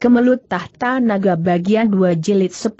Kemelut Tahta Naga bagian 2 jilid 10.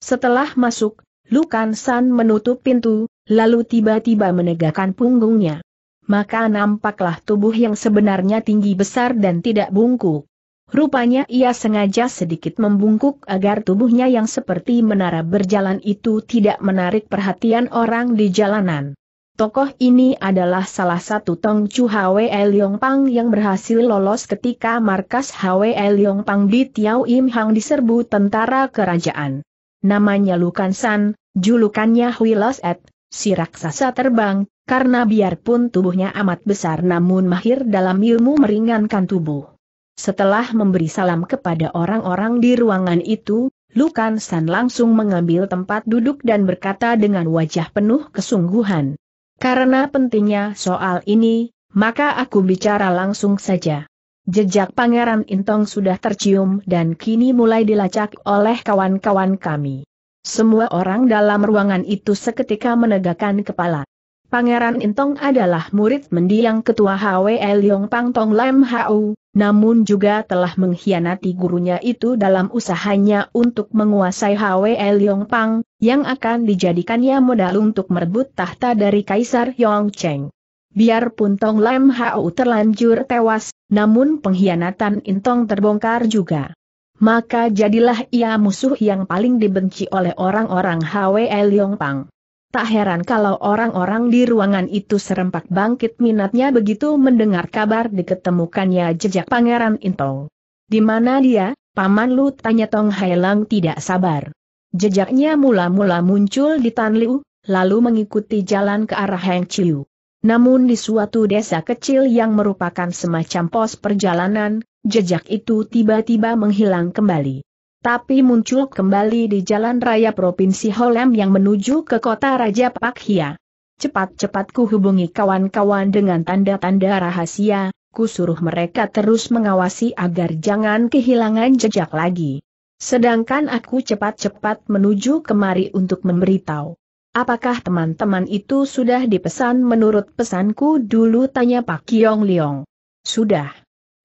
Setelah masuk, Lukan San menutup pintu, lalu tiba-tiba menegakkan punggungnya. Maka nampaklah tubuh yang sebenarnya tinggi besar dan tidak bungkuk. Rupanya ia sengaja sedikit membungkuk agar tubuhnya yang seperti menara berjalan itu tidak menarik perhatian orang di jalanan. Tokoh ini adalah salah satu Tong Chu Hwe Pang yang berhasil lolos ketika markas Hwe liong Pang di Tiau Im Hang diserbu tentara kerajaan. Namanya Lukan San, julukannya Hui Los Et, si raksasa terbang, karena biarpun tubuhnya amat besar namun mahir dalam ilmu meringankan tubuh. Setelah memberi salam kepada orang-orang di ruangan itu, Lukan San langsung mengambil tempat duduk dan berkata dengan wajah penuh kesungguhan, karena pentingnya soal ini, maka aku bicara langsung saja. Jejak Pangeran Intong sudah tercium dan kini mulai dilacak oleh kawan-kawan kami. Semua orang dalam ruangan itu seketika menegakkan kepala. Pangeran Intong adalah murid mendiang ketua HW Liong Pang Tong Lam Hau, namun juga telah mengkhianati gurunya itu dalam usahanya untuk menguasai HW Liong Pang, yang akan dijadikannya modal untuk merebut tahta dari Kaisar Yong Cheng. Biarpun Tong Lam Hau terlanjur tewas, namun pengkhianatan Intong terbongkar juga. Maka jadilah ia musuh yang paling dibenci oleh orang-orang HW Liong Pang. Tak heran kalau orang-orang di ruangan itu serempak bangkit minatnya begitu mendengar kabar diketemukannya jejak Pangeran Intong. Di mana dia, Paman Lu tanya Tong Hailang tidak sabar. Jejaknya mula-mula muncul di Tan Liu, lalu mengikuti jalan ke arah Heng Chiu. Namun di suatu desa kecil yang merupakan semacam pos perjalanan, jejak itu tiba-tiba menghilang kembali tapi muncul kembali di jalan raya Provinsi Holem yang menuju ke kota Raja Hia. Cepat-cepat ku hubungi kawan-kawan dengan tanda-tanda rahasia, ku suruh mereka terus mengawasi agar jangan kehilangan jejak lagi. Sedangkan aku cepat-cepat menuju kemari untuk memberitahu. Apakah teman-teman itu sudah dipesan menurut pesanku dulu tanya Pak Kiong Liong? Sudah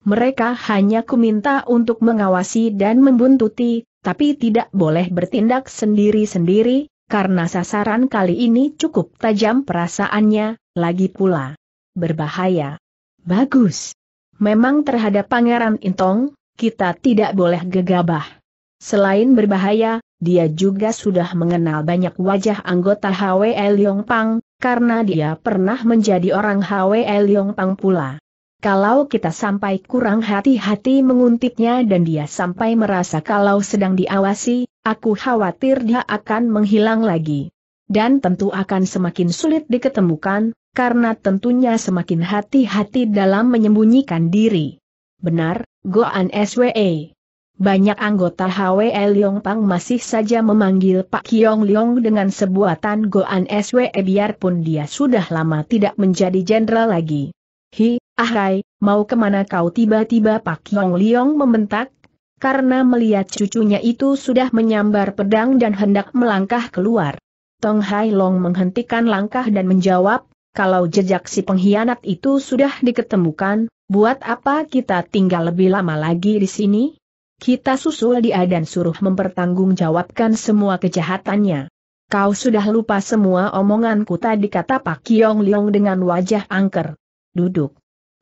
mereka hanya kuminta untuk mengawasi dan membuntuti, tapi tidak boleh bertindak sendiri-sendiri, karena sasaran kali ini cukup tajam perasaannya, lagi pula. Berbahaya. Bagus. Memang terhadap Pangeran Intong, kita tidak boleh gegabah. Selain berbahaya, dia juga sudah mengenal banyak wajah anggota HWL Yongpang, karena dia pernah menjadi orang HWL Yongpang pula. Kalau kita sampai kurang hati-hati menguntitnya dan dia sampai merasa kalau sedang diawasi, aku khawatir dia akan menghilang lagi. Dan tentu akan semakin sulit diketemukan, karena tentunya semakin hati-hati dalam menyembunyikan diri. Benar, Goan SWE. Banyak anggota HWL Pang masih saja memanggil Pak Kiong Leong dengan sebuatan Goan SWE biarpun dia sudah lama tidak menjadi jenderal lagi. Hi, Ahai, mau kemana kau tiba-tiba Pak Yong Liong membentak? Karena melihat cucunya itu sudah menyambar pedang dan hendak melangkah keluar. Tong Hai Long menghentikan langkah dan menjawab, kalau jejak si pengkhianat itu sudah diketemukan, buat apa kita tinggal lebih lama lagi di sini? Kita susul dia dan suruh mempertanggungjawabkan semua kejahatannya. Kau sudah lupa semua omonganku tadi kata Pak Kiong Liong dengan wajah angker. Duduk.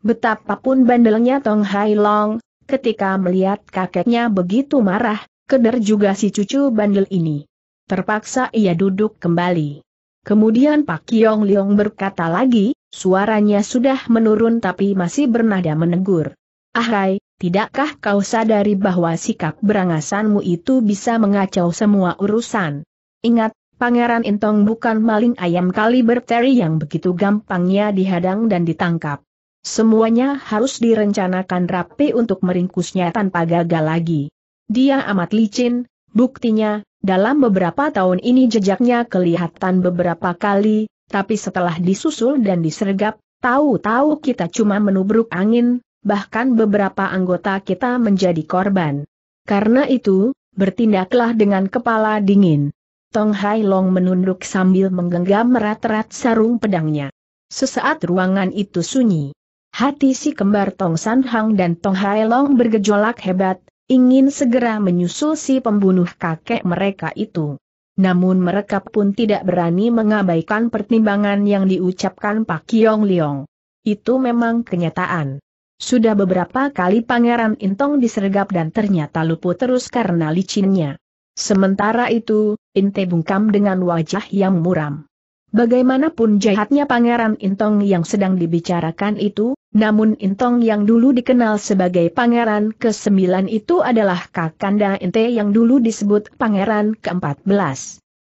Betapapun bandelnya Tong Hai Long, ketika melihat kakeknya begitu marah, keder juga si cucu bandel ini. Terpaksa ia duduk kembali. Kemudian Pak Kiong Liong berkata lagi, suaranya sudah menurun tapi masih bernada menegur. Ahai, ah tidakkah kau sadari bahwa sikap berangasanmu itu bisa mengacau semua urusan? Ingat, Pangeran Intong bukan maling ayam kali berteri yang begitu gampangnya dihadang dan ditangkap. Semuanya harus direncanakan rapi untuk meringkusnya tanpa gagal lagi. Dia amat licin, buktinya, dalam beberapa tahun ini jejaknya kelihatan beberapa kali, tapi setelah disusul dan disergap, tahu-tahu kita cuma menubruk angin, bahkan beberapa anggota kita menjadi korban. Karena itu, bertindaklah dengan kepala dingin. Tong Hai Long menunduk sambil menggenggam rat-rat sarung pedangnya. Sesaat ruangan itu sunyi. Hati si kembar Tong San Hang dan Tong Hai Long bergejolak hebat, ingin segera menyusul si pembunuh kakek mereka itu. Namun mereka pun tidak berani mengabaikan pertimbangan yang diucapkan Pak Kiong Liong. Itu memang kenyataan. Sudah beberapa kali Pangeran Intong disergap dan ternyata luput terus karena licinnya. Sementara itu, Inte bungkam dengan wajah yang muram. Bagaimanapun jahatnya Pangeran Intong yang sedang dibicarakan itu, namun Intong yang dulu dikenal sebagai Pangeran ke-9 itu adalah Kakanda Inte yang dulu disebut Pangeran ke-14.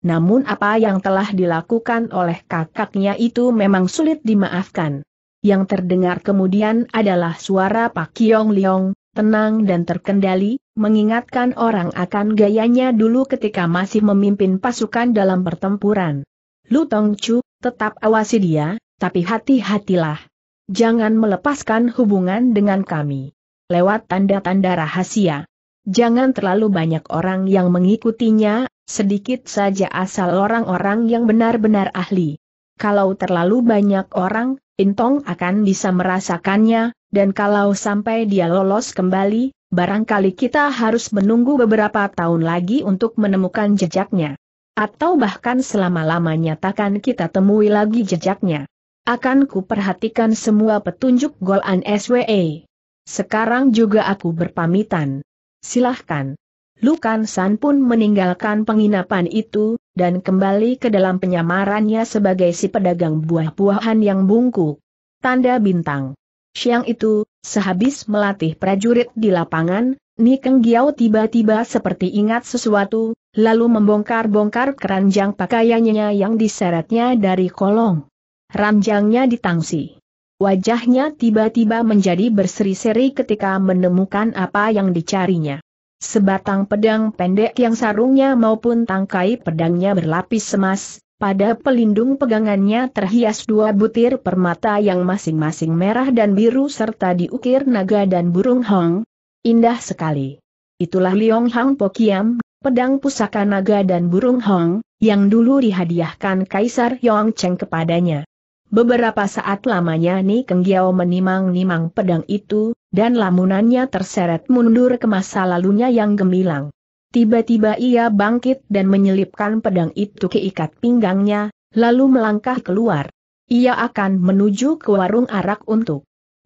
Namun apa yang telah dilakukan oleh kakaknya itu memang sulit dimaafkan. Yang terdengar kemudian adalah suara Pak Kiong Liong, tenang dan terkendali, mengingatkan orang akan gayanya dulu ketika masih memimpin pasukan dalam pertempuran. Lu Chu, tetap awasi dia, tapi hati-hatilah. Jangan melepaskan hubungan dengan kami. Lewat tanda-tanda rahasia. Jangan terlalu banyak orang yang mengikutinya, sedikit saja asal orang-orang yang benar-benar ahli. Kalau terlalu banyak orang, Intong akan bisa merasakannya, dan kalau sampai dia lolos kembali, barangkali kita harus menunggu beberapa tahun lagi untuk menemukan jejaknya. Atau bahkan selama-lamanya takkan kita temui lagi jejaknya. Akan ku perhatikan semua petunjuk golan SWE. Sekarang juga aku berpamitan. Silahkan. Lukan San pun meninggalkan penginapan itu, dan kembali ke dalam penyamarannya sebagai si pedagang buah-buahan yang bungkuk. Tanda bintang. Siang itu, sehabis melatih prajurit di lapangan, Nikeng Giao tiba-tiba seperti ingat sesuatu, lalu membongkar-bongkar keranjang pakaiannya yang diseretnya dari kolong. Ranjangnya ditangsi. Wajahnya tiba-tiba menjadi berseri-seri ketika menemukan apa yang dicarinya. Sebatang pedang pendek yang sarungnya maupun tangkai pedangnya berlapis emas, pada pelindung pegangannya terhias dua butir permata yang masing-masing merah dan biru serta diukir naga dan burung hong. Indah sekali. Itulah Liong Hang Pokiam pedang pusaka naga dan burung hong, yang dulu dihadiahkan Kaisar Yong Cheng kepadanya. Beberapa saat lamanya Ni Giao menimang-nimang pedang itu, dan lamunannya terseret mundur ke masa lalunya yang gemilang. Tiba-tiba ia bangkit dan menyelipkan pedang itu ke ikat pinggangnya, lalu melangkah keluar. Ia akan menuju ke warung arak untuk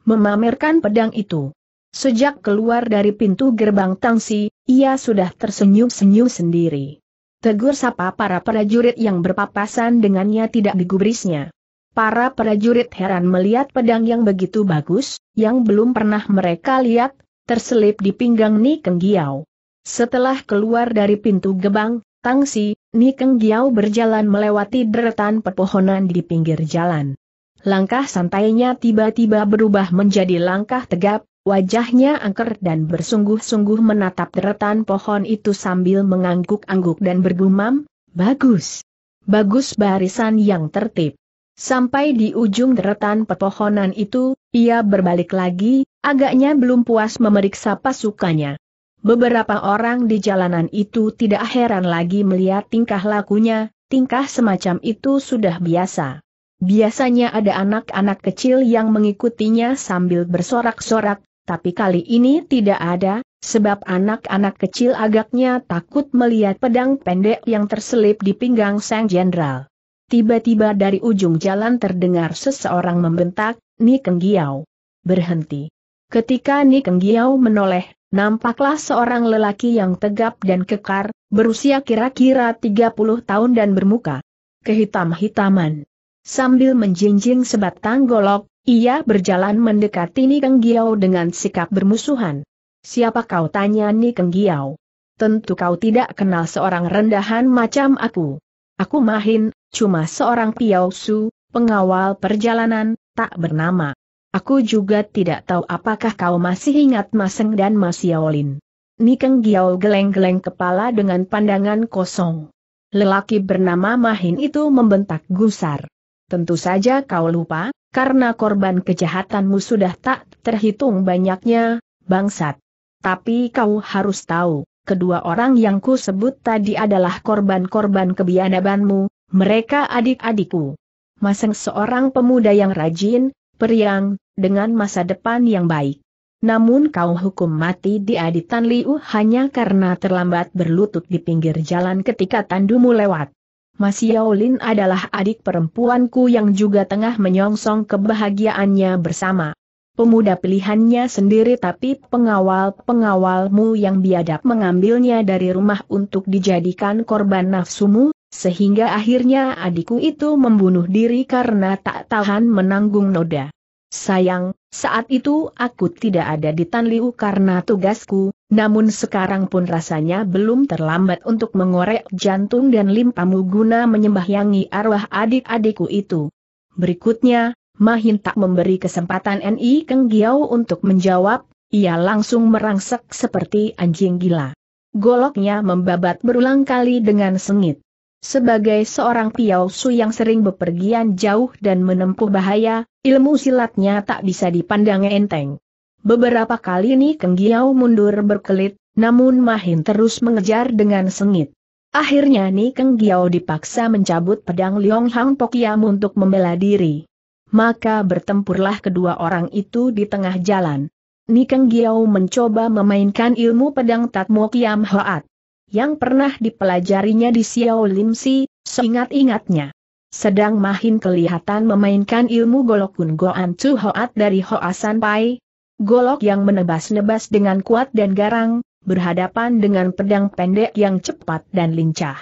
memamerkan pedang itu. Sejak keluar dari pintu gerbang Tangsi, ia sudah tersenyum-senyum sendiri. Tegur sapa para prajurit yang berpapasan dengannya tidak digubrisnya. Para prajurit heran melihat pedang yang begitu bagus, yang belum pernah mereka lihat, terselip di pinggang Ni Keng Giau. Setelah keluar dari pintu gebang, Tangsi, Ni Keng Giau berjalan melewati deretan pepohonan di pinggir jalan. Langkah santainya tiba-tiba berubah menjadi langkah tegap, Wajahnya angker dan bersungguh-sungguh menatap deretan pohon itu sambil mengangguk-angguk dan bergumam, Bagus! Bagus barisan yang tertib. Sampai di ujung deretan pepohonan itu, ia berbalik lagi, agaknya belum puas memeriksa pasukannya. Beberapa orang di jalanan itu tidak heran lagi melihat tingkah lakunya, tingkah semacam itu sudah biasa. Biasanya ada anak-anak kecil yang mengikutinya sambil bersorak-sorak, tapi kali ini tidak ada, sebab anak-anak kecil agaknya takut melihat pedang pendek yang terselip di pinggang sang jenderal. Tiba-tiba dari ujung jalan terdengar seseorang membentak, Ni Giao. Berhenti. Ketika Ni Giao menoleh, nampaklah seorang lelaki yang tegap dan kekar, berusia kira-kira 30 tahun dan bermuka kehitam-hitaman. Sambil menjinjing sebatang golok, ia berjalan mendekati Nikeng Giau dengan sikap bermusuhan. Siapa kau tanya Nikeng Giau? Tentu kau tidak kenal seorang rendahan macam aku. Aku Mahin, cuma seorang piausu, pengawal perjalanan, tak bernama. Aku juga tidak tahu apakah kau masih ingat Maseng dan Mas Yaolin. Nikeng Giau geleng-geleng kepala dengan pandangan kosong. Lelaki bernama Mahin itu membentak gusar. Tentu saja kau lupa, karena korban kejahatanmu sudah tak terhitung banyaknya, bangsat. Tapi kau harus tahu, kedua orang yang ku sebut tadi adalah korban-korban kebiadabanmu, mereka adik-adikku. Maseng seorang pemuda yang rajin, periang, dengan masa depan yang baik. Namun kau hukum mati di Aditan Liu hanya karena terlambat berlutut di pinggir jalan ketika tandumu lewat. Mas Yaolin adalah adik perempuanku yang juga tengah menyongsong kebahagiaannya bersama pemuda pilihannya sendiri tapi pengawal-pengawalmu yang biadab mengambilnya dari rumah untuk dijadikan korban nafsumu, sehingga akhirnya adikku itu membunuh diri karena tak tahan menanggung noda. Sayang, saat itu aku tidak ada di Tanliu karena tugasku, namun sekarang pun rasanya belum terlambat untuk mengorek jantung dan limpamu guna menyembahyangi arwah adik-adikku itu. Berikutnya, Mahin tak memberi kesempatan N.I. Keng Giau untuk menjawab, ia langsung merangsek seperti anjing gila. Goloknya membabat berulang kali dengan sengit. Sebagai seorang piau su yang sering bepergian jauh dan menempuh bahaya, ilmu silatnya tak bisa dipandang enteng. Beberapa kali Ni Giau mundur berkelit, namun Mahin terus mengejar dengan sengit. Akhirnya Ni Keng Giau dipaksa mencabut pedang Liong Hang Pokiam untuk membela diri. Maka bertempurlah kedua orang itu di tengah jalan. Ni Keng Giau mencoba memainkan ilmu pedang Mo Kiam Hoat yang pernah dipelajarinya di Xiao Lim Si, seingat-ingatnya. Sedang Mahin kelihatan memainkan ilmu Golokun Goan Chu Hoat dari Hoasan Pai, golok yang menebas-nebas dengan kuat dan garang, berhadapan dengan pedang pendek yang cepat dan lincah.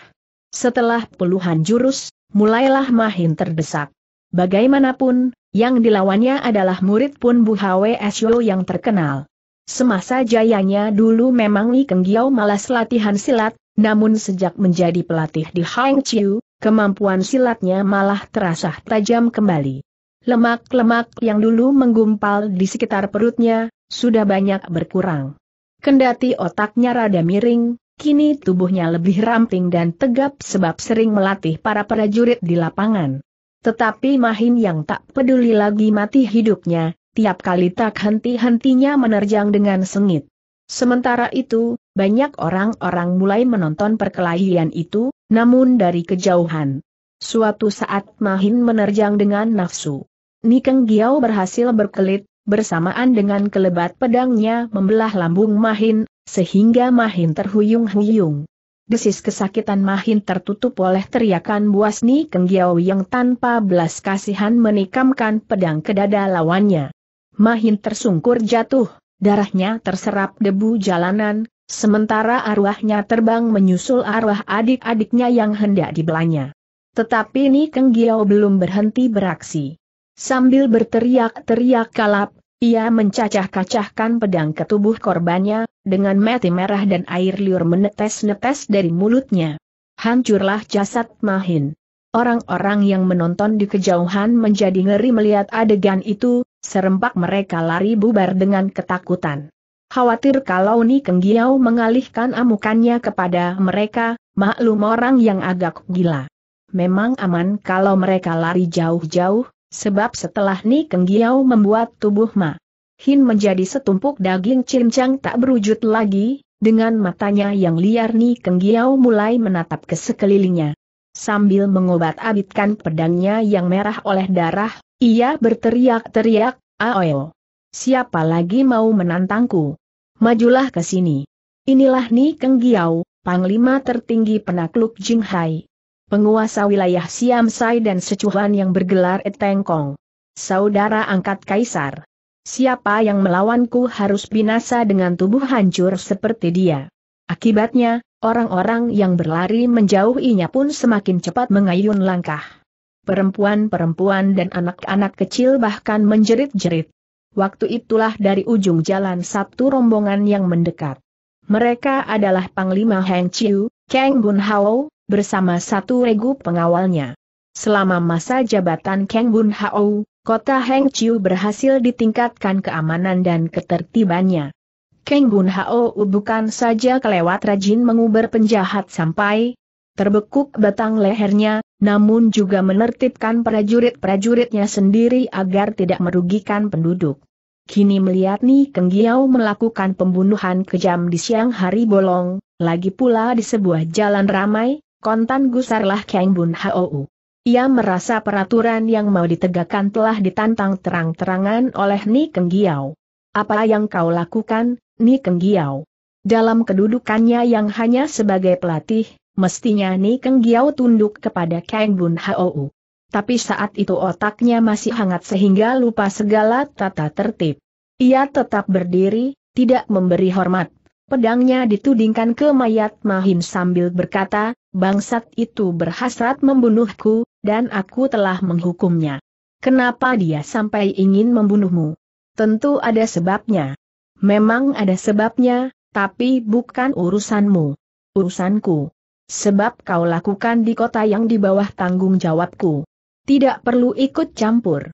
Setelah puluhan jurus, mulailah Mahin terdesak. Bagaimanapun, yang dilawannya adalah murid pun Bu Hwe Sio yang terkenal. Semasa jayanya dulu memang Li Giao malas latihan silat, namun sejak menjadi pelatih di Hang Chiu, kemampuan silatnya malah terasa tajam kembali. Lemak-lemak yang dulu menggumpal di sekitar perutnya, sudah banyak berkurang. Kendati otaknya rada miring, kini tubuhnya lebih ramping dan tegap sebab sering melatih para prajurit di lapangan. Tetapi Mahin yang tak peduli lagi mati hidupnya, tiap kali tak henti-hentinya menerjang dengan sengit. Sementara itu, banyak orang-orang mulai menonton perkelahian itu, namun dari kejauhan. Suatu saat Mahin menerjang dengan nafsu. Nikeng Giao berhasil berkelit, bersamaan dengan kelebat pedangnya membelah lambung Mahin, sehingga Mahin terhuyung-huyung. Desis kesakitan Mahin tertutup oleh teriakan buas Nikeng Giau yang tanpa belas kasihan menikamkan pedang ke dada lawannya. Mahin tersungkur jatuh, darahnya terserap debu jalanan, sementara arwahnya terbang menyusul arwah adik-adiknya yang hendak dibelanya. Tetapi Nikeng Giau belum berhenti beraksi. Sambil berteriak-teriak kalap, ia mencacah kacahkan pedang ke tubuh korbannya, dengan mati merah dan air liur menetes-netes dari mulutnya. Hancurlah jasad Mahin. Orang-orang yang menonton di kejauhan menjadi ngeri melihat adegan itu, serempak mereka lari bubar dengan ketakutan. Khawatir kalau Ni Giau mengalihkan amukannya kepada mereka, maklum orang yang agak gila. Memang aman kalau mereka lari jauh-jauh, Sebab setelah Ni Kenggiau membuat tubuh Ma Hin menjadi setumpuk daging cincang tak berwujud lagi, dengan matanya yang liar Ni Kenggiau mulai menatap ke sekelilingnya. Sambil mengobat-abitkan pedangnya yang merah oleh darah, ia berteriak-teriak, Aoyo! Siapa lagi mau menantangku? Majulah ke sini. Inilah Ni Kenggiau, panglima tertinggi penakluk Jinghai penguasa wilayah Siam Sai dan Secuhan yang bergelar Etengkong. Saudara angkat kaisar. Siapa yang melawanku harus binasa dengan tubuh hancur seperti dia. Akibatnya, orang-orang yang berlari menjauhinya pun semakin cepat mengayun langkah. Perempuan-perempuan dan anak-anak kecil bahkan menjerit-jerit. Waktu itulah dari ujung jalan sabtu rombongan yang mendekat. Mereka adalah Panglima Heng Chiu, Kang Bun Hao, bersama satu regu pengawalnya. Selama masa jabatan Kang Bun Hao, kota Heng Chiu berhasil ditingkatkan keamanan dan ketertibannya. Kang Bun Hao bukan saja kelewat rajin menguber penjahat sampai terbekuk batang lehernya, namun juga menertibkan prajurit-prajuritnya sendiri agar tidak merugikan penduduk. Kini melihat nih Keng Giao melakukan pembunuhan kejam di siang hari bolong, lagi pula di sebuah jalan ramai, kontan gusarlah Kang Bun Hou. Ia merasa peraturan yang mau ditegakkan telah ditantang terang-terangan oleh Ni Keng Giao. Apa yang kau lakukan, Ni Keng Giao? Dalam kedudukannya yang hanya sebagai pelatih, mestinya Ni Keng Giao tunduk kepada Kang Bun Hou. Tapi saat itu otaknya masih hangat sehingga lupa segala tata tertib. Ia tetap berdiri, tidak memberi hormat. Pedangnya ditudingkan ke mayat Mahim sambil berkata, bangsat itu berhasrat membunuhku, dan aku telah menghukumnya. Kenapa dia sampai ingin membunuhmu? Tentu ada sebabnya. Memang ada sebabnya, tapi bukan urusanmu. Urusanku. Sebab kau lakukan di kota yang di bawah tanggung jawabku. Tidak perlu ikut campur.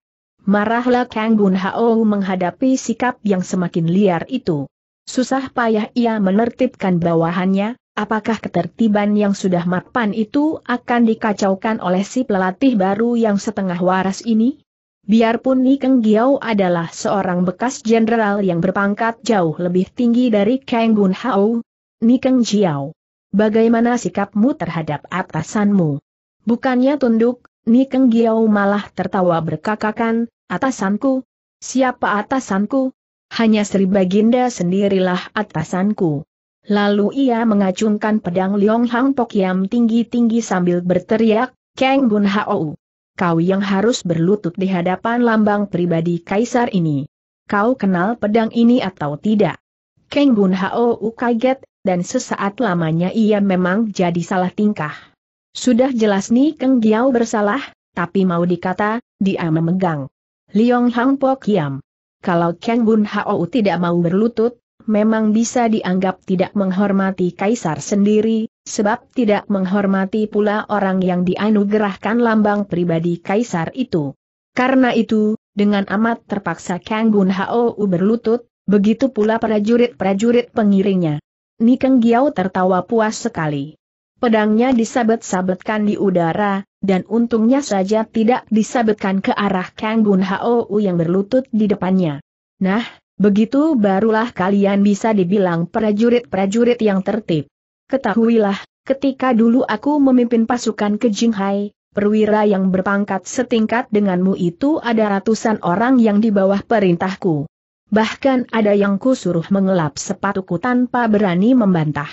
Marahlah Kang Bun Hao menghadapi sikap yang semakin liar itu. Susah payah ia menertibkan bawahannya, Apakah ketertiban yang sudah mapan itu akan dikacaukan oleh si pelatih baru yang setengah waras ini? Biarpun Nikeng Keng adalah seorang bekas jenderal yang berpangkat jauh lebih tinggi dari Kang Bun Hao, Ni Keng Bagaimana sikapmu terhadap atasanmu? Bukannya tunduk, Nikeng Keng malah tertawa berkakakan, atasanku? Siapa atasanku? Hanya Sri Baginda sendirilah atasanku. Lalu ia mengacungkan pedang Liong Hang Pok Yam tinggi-tinggi sambil berteriak, Kang Bun Hau, Kau yang harus berlutut di hadapan lambang pribadi kaisar ini. Kau kenal pedang ini atau tidak? Kang Bun Hau kaget, dan sesaat lamanya ia memang jadi salah tingkah. Sudah jelas nih Kang Giao bersalah, tapi mau dikata, dia memegang. Liong Hang Pok Yam. Kalau Kang Bun Hau tidak mau berlutut, memang bisa dianggap tidak menghormati kaisar sendiri, sebab tidak menghormati pula orang yang dianugerahkan lambang pribadi kaisar itu. Karena itu, dengan amat terpaksa Kang Gun Hao berlutut, begitu pula prajurit-prajurit pengiringnya. Nikeng Giao tertawa puas sekali. Pedangnya disabet-sabetkan di udara, dan untungnya saja tidak disabetkan ke arah Kang Gun Hao yang berlutut di depannya. Nah, Begitu barulah kalian bisa dibilang prajurit-prajurit yang tertib. Ketahuilah, ketika dulu aku memimpin pasukan ke Jinghai, perwira yang berpangkat setingkat denganmu itu ada ratusan orang yang di bawah perintahku. Bahkan ada yang kusuruh mengelap sepatuku tanpa berani membantah.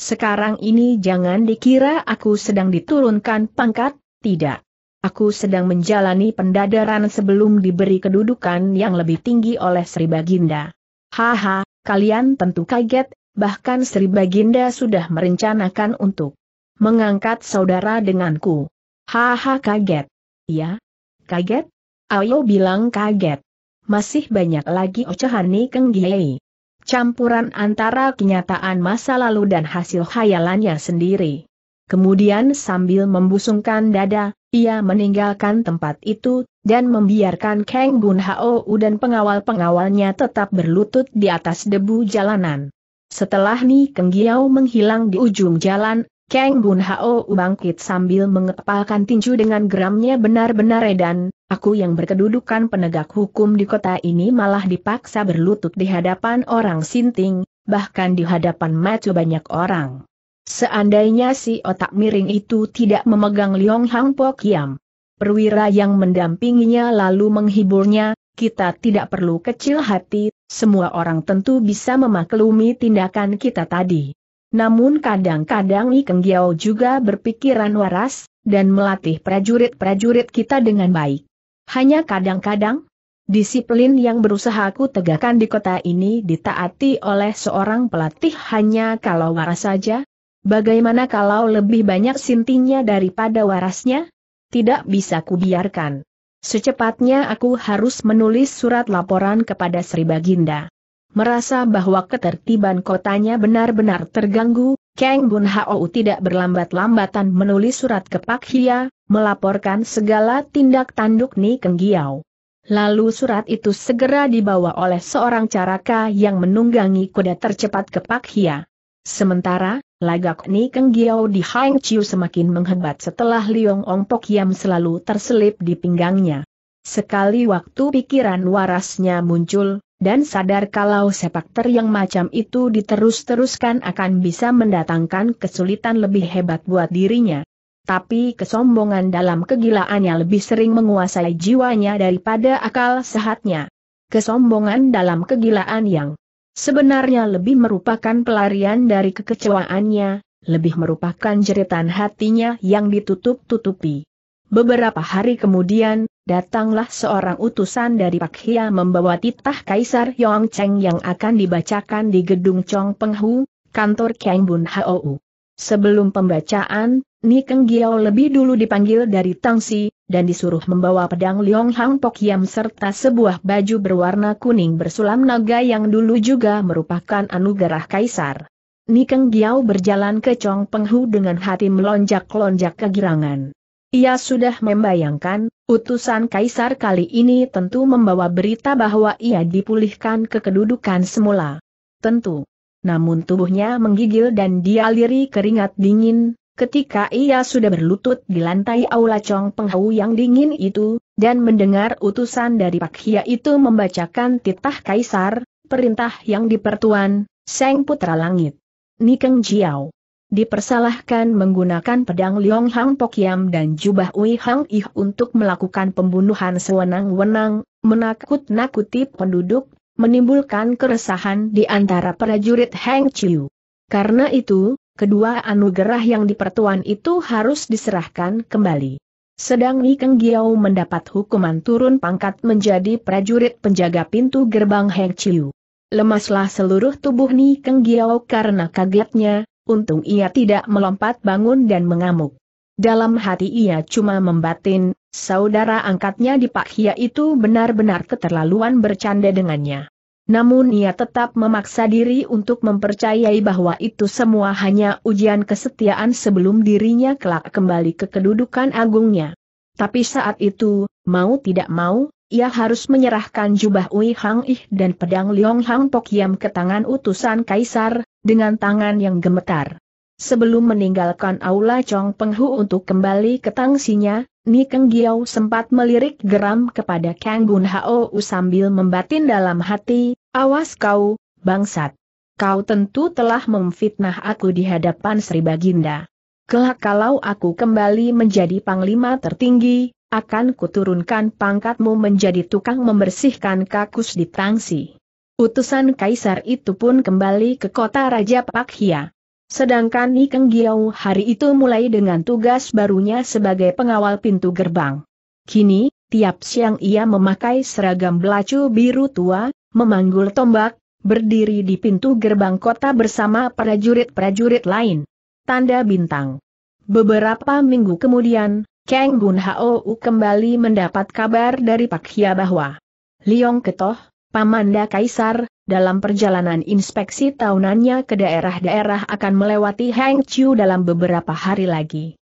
Sekarang ini jangan dikira aku sedang diturunkan pangkat, tidak aku sedang menjalani pendadaran sebelum diberi kedudukan yang lebih tinggi oleh Sri Baginda. Haha, kalian tentu kaget, bahkan Sri Baginda sudah merencanakan untuk mengangkat saudara denganku. Haha kaget. Ya? Kaget? Ayo bilang kaget. Masih banyak lagi ocehan Keng Giei. Campuran antara kenyataan masa lalu dan hasil khayalannya sendiri. Kemudian sambil membusungkan dada, ia meninggalkan tempat itu, dan membiarkan Kang Bun Hao dan pengawal-pengawalnya tetap berlutut di atas debu jalanan. Setelah Ni Keng Giao menghilang di ujung jalan, Kang Bun Hao bangkit sambil mengepalkan tinju dengan geramnya benar-benar edan, aku yang berkedudukan penegak hukum di kota ini malah dipaksa berlutut di hadapan orang sinting, bahkan di hadapan mata banyak orang. Seandainya si otak miring itu tidak memegang Liong Hang Po Kiam. Perwira yang mendampinginya lalu menghiburnya, kita tidak perlu kecil hati, semua orang tentu bisa memaklumi tindakan kita tadi. Namun kadang-kadang Ikeng Giao juga berpikiran waras, dan melatih prajurit-prajurit kita dengan baik. Hanya kadang-kadang, disiplin yang berusaha aku tegakkan di kota ini ditaati oleh seorang pelatih hanya kalau waras saja, Bagaimana kalau lebih banyak sintinya daripada warasnya? Tidak bisa kubiarkan. Secepatnya aku harus menulis surat laporan kepada Sri Baginda. Merasa bahwa ketertiban kotanya benar-benar terganggu, Kang Bun Hao tidak berlambat-lambatan menulis surat ke Pak Hia, melaporkan segala tindak tanduk Ni Keng Giau. Lalu surat itu segera dibawa oleh seorang caraka yang menunggangi kuda tercepat ke Pak Hia. Sementara, Lagak Ni Keng Giao di Hang Chiu semakin menghebat setelah Liong Ong Pok Yam selalu terselip di pinggangnya. Sekali waktu pikiran warasnya muncul, dan sadar kalau sepak ter yang macam itu diterus-teruskan akan bisa mendatangkan kesulitan lebih hebat buat dirinya. Tapi kesombongan dalam kegilaannya lebih sering menguasai jiwanya daripada akal sehatnya. Kesombongan dalam kegilaan yang sebenarnya lebih merupakan pelarian dari kekecewaannya, lebih merupakan jeritan hatinya yang ditutup-tutupi. Beberapa hari kemudian, datanglah seorang utusan dari Pak Hia membawa titah Kaisar Yong Cheng yang akan dibacakan di gedung Chong Penghu, kantor Kang Bun Hou. Sebelum pembacaan, Ni Keng Giao lebih dulu dipanggil dari Tang Si dan disuruh membawa pedang Liong Hang Pok Yam serta sebuah baju berwarna kuning bersulam naga yang dulu juga merupakan anugerah kaisar. Nikeng Giao berjalan ke Chong Penghu dengan hati melonjak-lonjak kegirangan. Ia sudah membayangkan, utusan kaisar kali ini tentu membawa berita bahwa ia dipulihkan ke kedudukan semula. Tentu. Namun tubuhnya menggigil dan dialiri keringat dingin, Ketika ia sudah berlutut di lantai aula Chong Penghau yang dingin itu, dan mendengar utusan dari Pak Hia itu membacakan titah kaisar, perintah yang dipertuan, Seng Putra Langit. Nikeng Jiao. Dipersalahkan menggunakan pedang Liong Hang Pokyam dan jubah Ui Hang Ih untuk melakukan pembunuhan sewenang-wenang, menakut-nakuti penduduk, menimbulkan keresahan di antara prajurit Heng Chiu. Karena itu, kedua anugerah yang dipertuan itu harus diserahkan kembali. Sedang Ni Keng Giau mendapat hukuman turun pangkat menjadi prajurit penjaga pintu gerbang Heng Chiu. Lemaslah seluruh tubuh Ni Keng Giau karena kagetnya, untung ia tidak melompat bangun dan mengamuk. Dalam hati ia cuma membatin, saudara angkatnya di Pak Hia itu benar-benar keterlaluan bercanda dengannya. Namun ia tetap memaksa diri untuk mempercayai bahwa itu semua hanya ujian kesetiaan sebelum dirinya kelak kembali ke kedudukan agungnya. Tapi saat itu, mau tidak mau, ia harus menyerahkan jubah Ui Hang Ih dan pedang Liong Hang Pok Yam ke tangan utusan Kaisar, dengan tangan yang gemetar. Sebelum meninggalkan Aula Chong Penghu untuk kembali ke tangsinya, Ni Keng Giao sempat melirik geram kepada Kang Gun Hao sambil membatin dalam hati, Awas kau, bangsat. Kau tentu telah memfitnah aku di hadapan Sri Baginda. Kelak kalau aku kembali menjadi panglima tertinggi, akan kuturunkan pangkatmu menjadi tukang membersihkan kakus di Tangsi. Utusan kaisar itu pun kembali ke kota Raja Pakhia. Sedangkan Nikeng Giau hari itu mulai dengan tugas barunya sebagai pengawal pintu gerbang. Kini, tiap siang ia memakai seragam belacu biru tua, memanggul tombak, berdiri di pintu gerbang kota bersama prajurit-prajurit lain. Tanda bintang. Beberapa minggu kemudian, Kang Bun Hao kembali mendapat kabar dari Pak Hia bahwa Liong Ketoh, Pamanda Kaisar, dalam perjalanan inspeksi tahunannya ke daerah-daerah akan melewati Heng Chiu dalam beberapa hari lagi.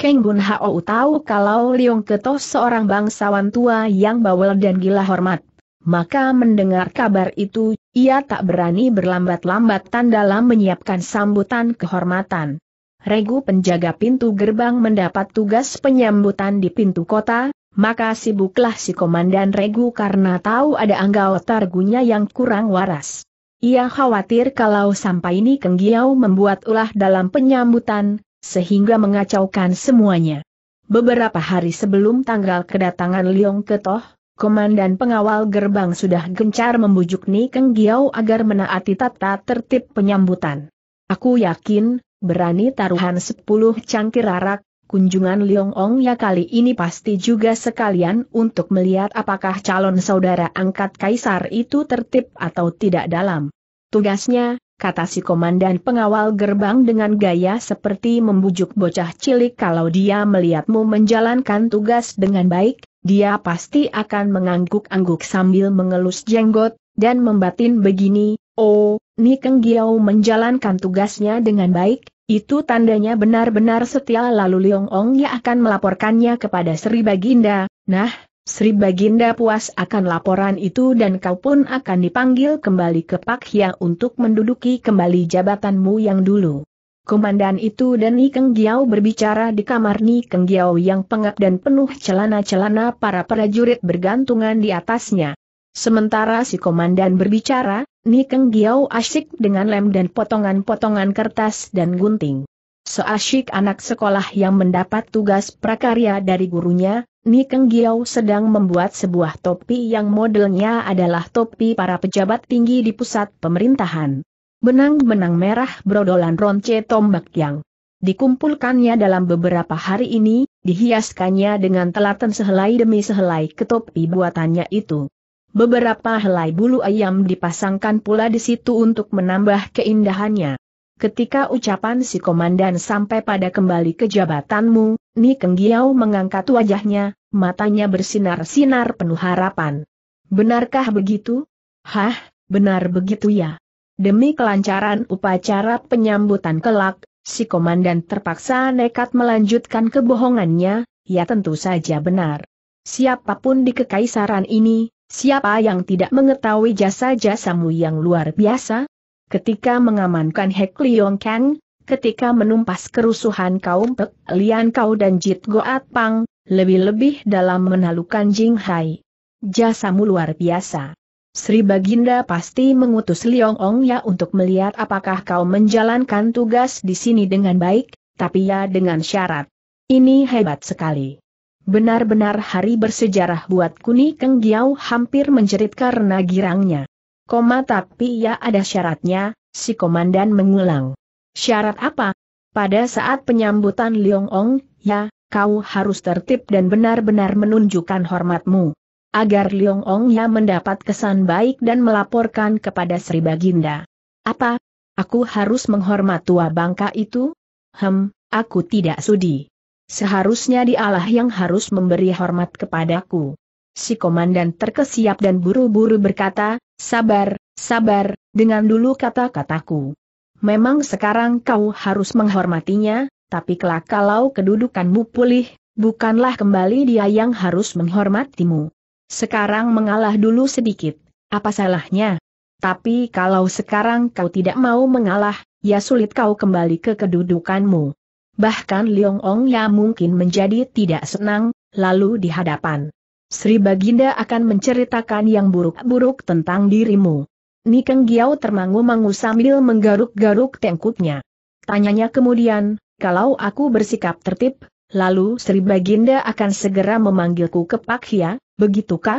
Kang Bun Hao tahu kalau Liong Ketoh seorang bangsawan tua yang bawel dan gila hormat maka mendengar kabar itu, ia tak berani berlambat-lambatan dalam menyiapkan sambutan kehormatan. Regu penjaga pintu gerbang mendapat tugas penyambutan di pintu kota, maka sibuklah si komandan Regu karena tahu ada anggota regunya yang kurang waras. Ia khawatir kalau sampai ini Kenggiau membuat ulah dalam penyambutan, sehingga mengacaukan semuanya. Beberapa hari sebelum tanggal kedatangan Liong Ketoh, Komandan pengawal gerbang sudah gencar membujuk Ni Keng Giau agar menaati tata tertib penyambutan. Aku yakin, berani taruhan sepuluh cangkir arak, kunjungan Liong Ong ya kali ini pasti juga sekalian untuk melihat apakah calon saudara angkat kaisar itu tertib atau tidak dalam. Tugasnya, kata si komandan pengawal gerbang dengan gaya seperti membujuk bocah cilik kalau dia melihatmu menjalankan tugas dengan baik, dia pasti akan mengangguk-angguk sambil mengelus jenggot, dan membatin begini, oh, Ni Keng giao menjalankan tugasnya dengan baik, itu tandanya benar-benar setia lalu Leong Ong ya akan melaporkannya kepada Sri Baginda, nah, Sri Baginda puas akan laporan itu dan kau pun akan dipanggil kembali ke Pak Hia untuk menduduki kembali jabatanmu yang dulu. Komandan itu dan Ni Keng berbicara di kamar Ni Keng yang pengap dan penuh celana-celana para prajurit bergantungan di atasnya. Sementara si komandan berbicara, Ni Keng asyik dengan lem dan potongan-potongan kertas dan gunting. Seasyik anak sekolah yang mendapat tugas prakarya dari gurunya, Ni Keng sedang membuat sebuah topi yang modelnya adalah topi para pejabat tinggi di pusat pemerintahan benang-benang merah brodolan ronce tombak yang dikumpulkannya dalam beberapa hari ini, dihiaskannya dengan telaten sehelai demi sehelai ketopi buatannya itu. Beberapa helai bulu ayam dipasangkan pula di situ untuk menambah keindahannya. Ketika ucapan si komandan sampai pada kembali ke jabatanmu, Ni Kenggiau mengangkat wajahnya, matanya bersinar-sinar penuh harapan. Benarkah begitu? Hah, benar begitu ya. Demi kelancaran upacara penyambutan kelak, si komandan terpaksa nekat melanjutkan kebohongannya, ya tentu saja benar. Siapapun di kekaisaran ini, siapa yang tidak mengetahui jasa-jasamu yang luar biasa? Ketika mengamankan Hek Leong Kang, ketika menumpas kerusuhan kaum Pek Lian Kau dan Jit Goat Pang, lebih-lebih dalam menalukan Jing Hai. Jasamu luar biasa. Sri Baginda pasti mengutus Liong Ong Ya untuk melihat apakah kau menjalankan tugas di sini dengan baik, tapi ya dengan syarat. Ini hebat sekali. Benar-benar hari bersejarah buat Kuni Keng Giau hampir menjerit karena girangnya. Koma tapi ya ada syaratnya, si komandan mengulang. Syarat apa? Pada saat penyambutan Liong Ong, ya, kau harus tertib dan benar-benar menunjukkan hormatmu agar Liong Ongnya mendapat kesan baik dan melaporkan kepada Sri Baginda. Apa? Aku harus menghormat tua bangka itu? Hem, aku tidak sudi. Seharusnya dialah yang harus memberi hormat kepadaku. Si komandan terkesiap dan buru-buru berkata, sabar, sabar, dengan dulu kata-kataku. Memang sekarang kau harus menghormatinya, tapi kelak kalau kedudukanmu pulih, bukanlah kembali dia yang harus menghormatimu. Sekarang mengalah dulu sedikit, apa salahnya? Tapi kalau sekarang kau tidak mau mengalah, ya sulit kau kembali ke kedudukanmu. Bahkan Liong Ong ya mungkin menjadi tidak senang, lalu di hadapan. Sri Baginda akan menceritakan yang buruk-buruk tentang dirimu. Nikeng Giau termangu-mangu sambil menggaruk-garuk tengkuknya. Tanyanya kemudian, kalau aku bersikap tertib, Lalu Sri Baginda akan segera memanggilku ke Pak Hia, begitukah?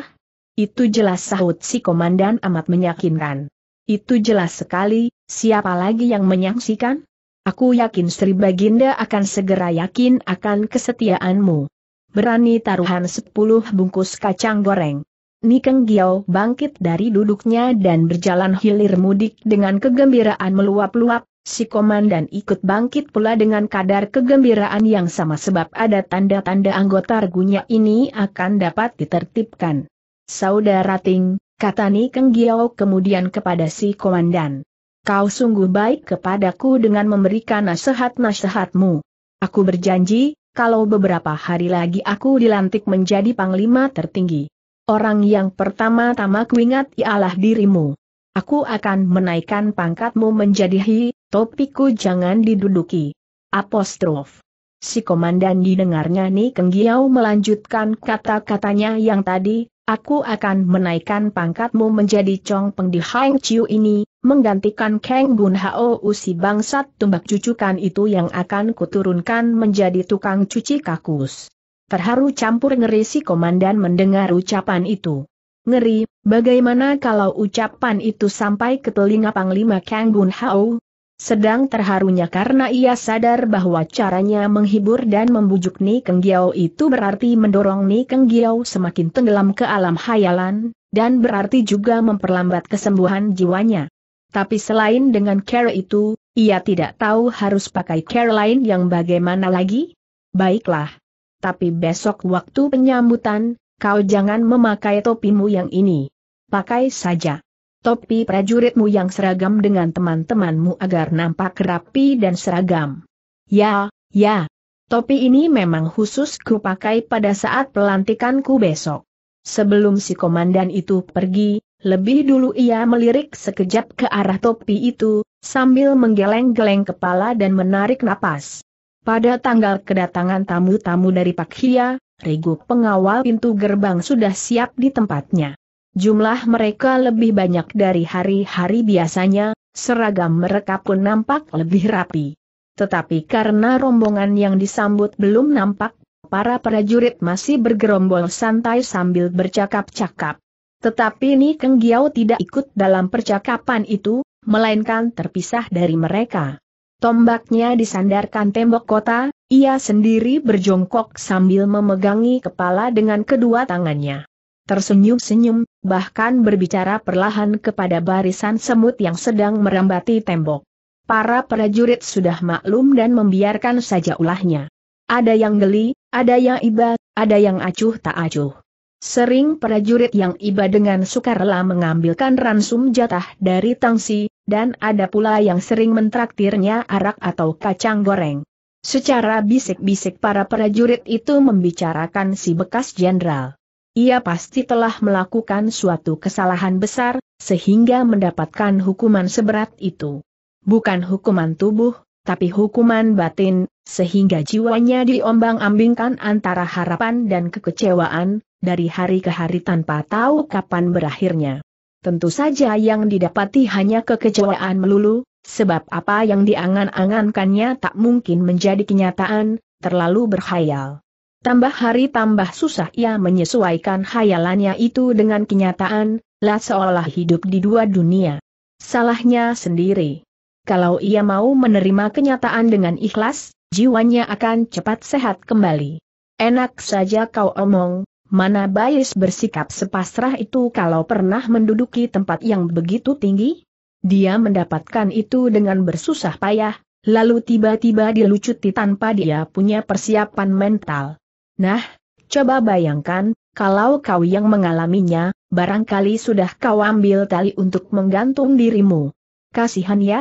Itu jelas sahut si komandan amat menyakinkan. Itu jelas sekali, siapa lagi yang menyaksikan? Aku yakin Sri Baginda akan segera yakin akan kesetiaanmu. Berani taruhan sepuluh bungkus kacang goreng. Nikeng Giao bangkit dari duduknya dan berjalan hilir mudik dengan kegembiraan meluap-luap, Si komandan ikut bangkit pula dengan kadar kegembiraan yang sama sebab ada tanda-tanda anggota regunya ini akan dapat ditertibkan. Saudara Ting, kata Ni Keng Giau kemudian kepada si komandan. Kau sungguh baik kepadaku dengan memberikan nasihat-nasihatmu. Aku berjanji, kalau beberapa hari lagi aku dilantik menjadi panglima tertinggi. Orang yang pertama-tama kuingat ialah dirimu. Aku akan menaikkan pangkatmu menjadi Hi Topiku jangan diduduki. Apostrof. Si komandan didengarnya Ni Kenggiau melanjutkan kata-katanya yang tadi, aku akan menaikkan pangkatmu menjadi Chong Peng di Hang Chiu ini, menggantikan Kang Bun Hao usi bangsat tumbak cucukan itu yang akan kuturunkan menjadi tukang cuci kakus. Terharu campur ngeri si komandan mendengar ucapan itu. Ngeri, bagaimana kalau ucapan itu sampai ke telinga Panglima Kang Bun Hao, sedang terharunya karena ia sadar bahwa caranya menghibur dan membujuk Ni Keng Giao itu berarti mendorong Ni Keng Giao semakin tenggelam ke alam hayalan, dan berarti juga memperlambat kesembuhan jiwanya. Tapi selain dengan care itu, ia tidak tahu harus pakai care lain yang bagaimana lagi? Baiklah. Tapi besok waktu penyambutan, kau jangan memakai topimu yang ini. Pakai saja topi prajuritmu yang seragam dengan teman-temanmu agar nampak rapi dan seragam. Ya, ya. Topi ini memang khusus ku pakai pada saat pelantikanku besok. Sebelum si komandan itu pergi, lebih dulu ia melirik sekejap ke arah topi itu, sambil menggeleng-geleng kepala dan menarik napas. Pada tanggal kedatangan tamu-tamu dari Pak Hia, Regu pengawal pintu gerbang sudah siap di tempatnya. Jumlah mereka lebih banyak dari hari-hari biasanya, seragam mereka pun nampak lebih rapi. Tetapi karena rombongan yang disambut belum nampak, para prajurit masih bergerombol santai sambil bercakap-cakap. Tetapi Ni Keng tidak ikut dalam percakapan itu, melainkan terpisah dari mereka. Tombaknya disandarkan tembok kota, ia sendiri berjongkok sambil memegangi kepala dengan kedua tangannya tersenyum-senyum, bahkan berbicara perlahan kepada barisan semut yang sedang merambati tembok. Para prajurit sudah maklum dan membiarkan saja ulahnya. Ada yang geli, ada yang iba, ada yang acuh tak acuh. Sering prajurit yang iba dengan sukarela mengambilkan ransum jatah dari tangsi, dan ada pula yang sering mentraktirnya arak atau kacang goreng. Secara bisik-bisik para prajurit itu membicarakan si bekas jenderal ia pasti telah melakukan suatu kesalahan besar, sehingga mendapatkan hukuman seberat itu. Bukan hukuman tubuh, tapi hukuman batin, sehingga jiwanya diombang-ambingkan antara harapan dan kekecewaan, dari hari ke hari tanpa tahu kapan berakhirnya. Tentu saja yang didapati hanya kekecewaan melulu, sebab apa yang diangan-angankannya tak mungkin menjadi kenyataan, terlalu berkhayal. Tambah hari tambah susah ia menyesuaikan hayalannya itu dengan kenyataan, lah seolah hidup di dua dunia. Salahnya sendiri. Kalau ia mau menerima kenyataan dengan ikhlas, jiwanya akan cepat sehat kembali. Enak saja kau omong, mana Bayis bersikap sepasrah itu kalau pernah menduduki tempat yang begitu tinggi? Dia mendapatkan itu dengan bersusah payah, lalu tiba-tiba dilucuti tanpa dia punya persiapan mental. Nah, coba bayangkan, kalau kau yang mengalaminya, barangkali sudah kau ambil tali untuk menggantung dirimu. Kasihan ya?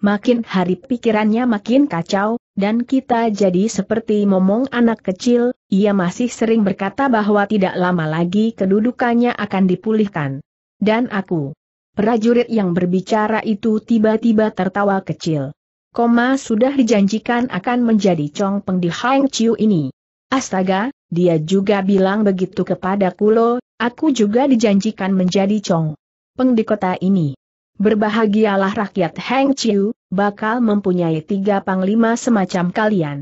Makin hari pikirannya makin kacau, dan kita jadi seperti momong anak kecil, ia masih sering berkata bahwa tidak lama lagi kedudukannya akan dipulihkan. Dan aku. Prajurit yang berbicara itu tiba-tiba tertawa kecil. Koma sudah dijanjikan akan menjadi congpeng di Hang Chiu ini. Astaga, dia juga bilang begitu kepada Kulo, aku juga dijanjikan menjadi cong Peng di kota ini. Berbahagialah rakyat Heng Chiu, bakal mempunyai tiga panglima semacam kalian.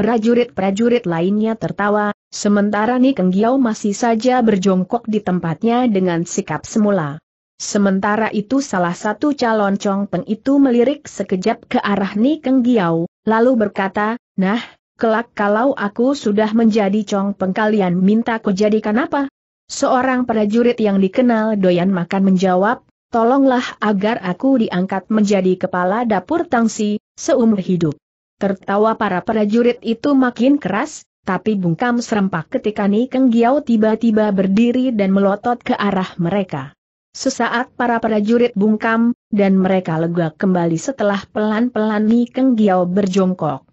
Prajurit-prajurit lainnya tertawa, sementara Nikeng Giao masih saja berjongkok di tempatnya dengan sikap semula. Sementara itu salah satu calon Chong Peng itu melirik sekejap ke arah Nikeng Giao, lalu berkata, Nah, kelak kalau aku sudah menjadi cong pengkalian minta ku jadikan apa? Seorang prajurit yang dikenal doyan makan menjawab, tolonglah agar aku diangkat menjadi kepala dapur tangsi, seumur hidup. Tertawa para prajurit itu makin keras, tapi bungkam serempak ketika Ni Keng Giau tiba-tiba berdiri dan melotot ke arah mereka. Sesaat para prajurit bungkam, dan mereka lega kembali setelah pelan-pelan Ni Keng Giau berjongkok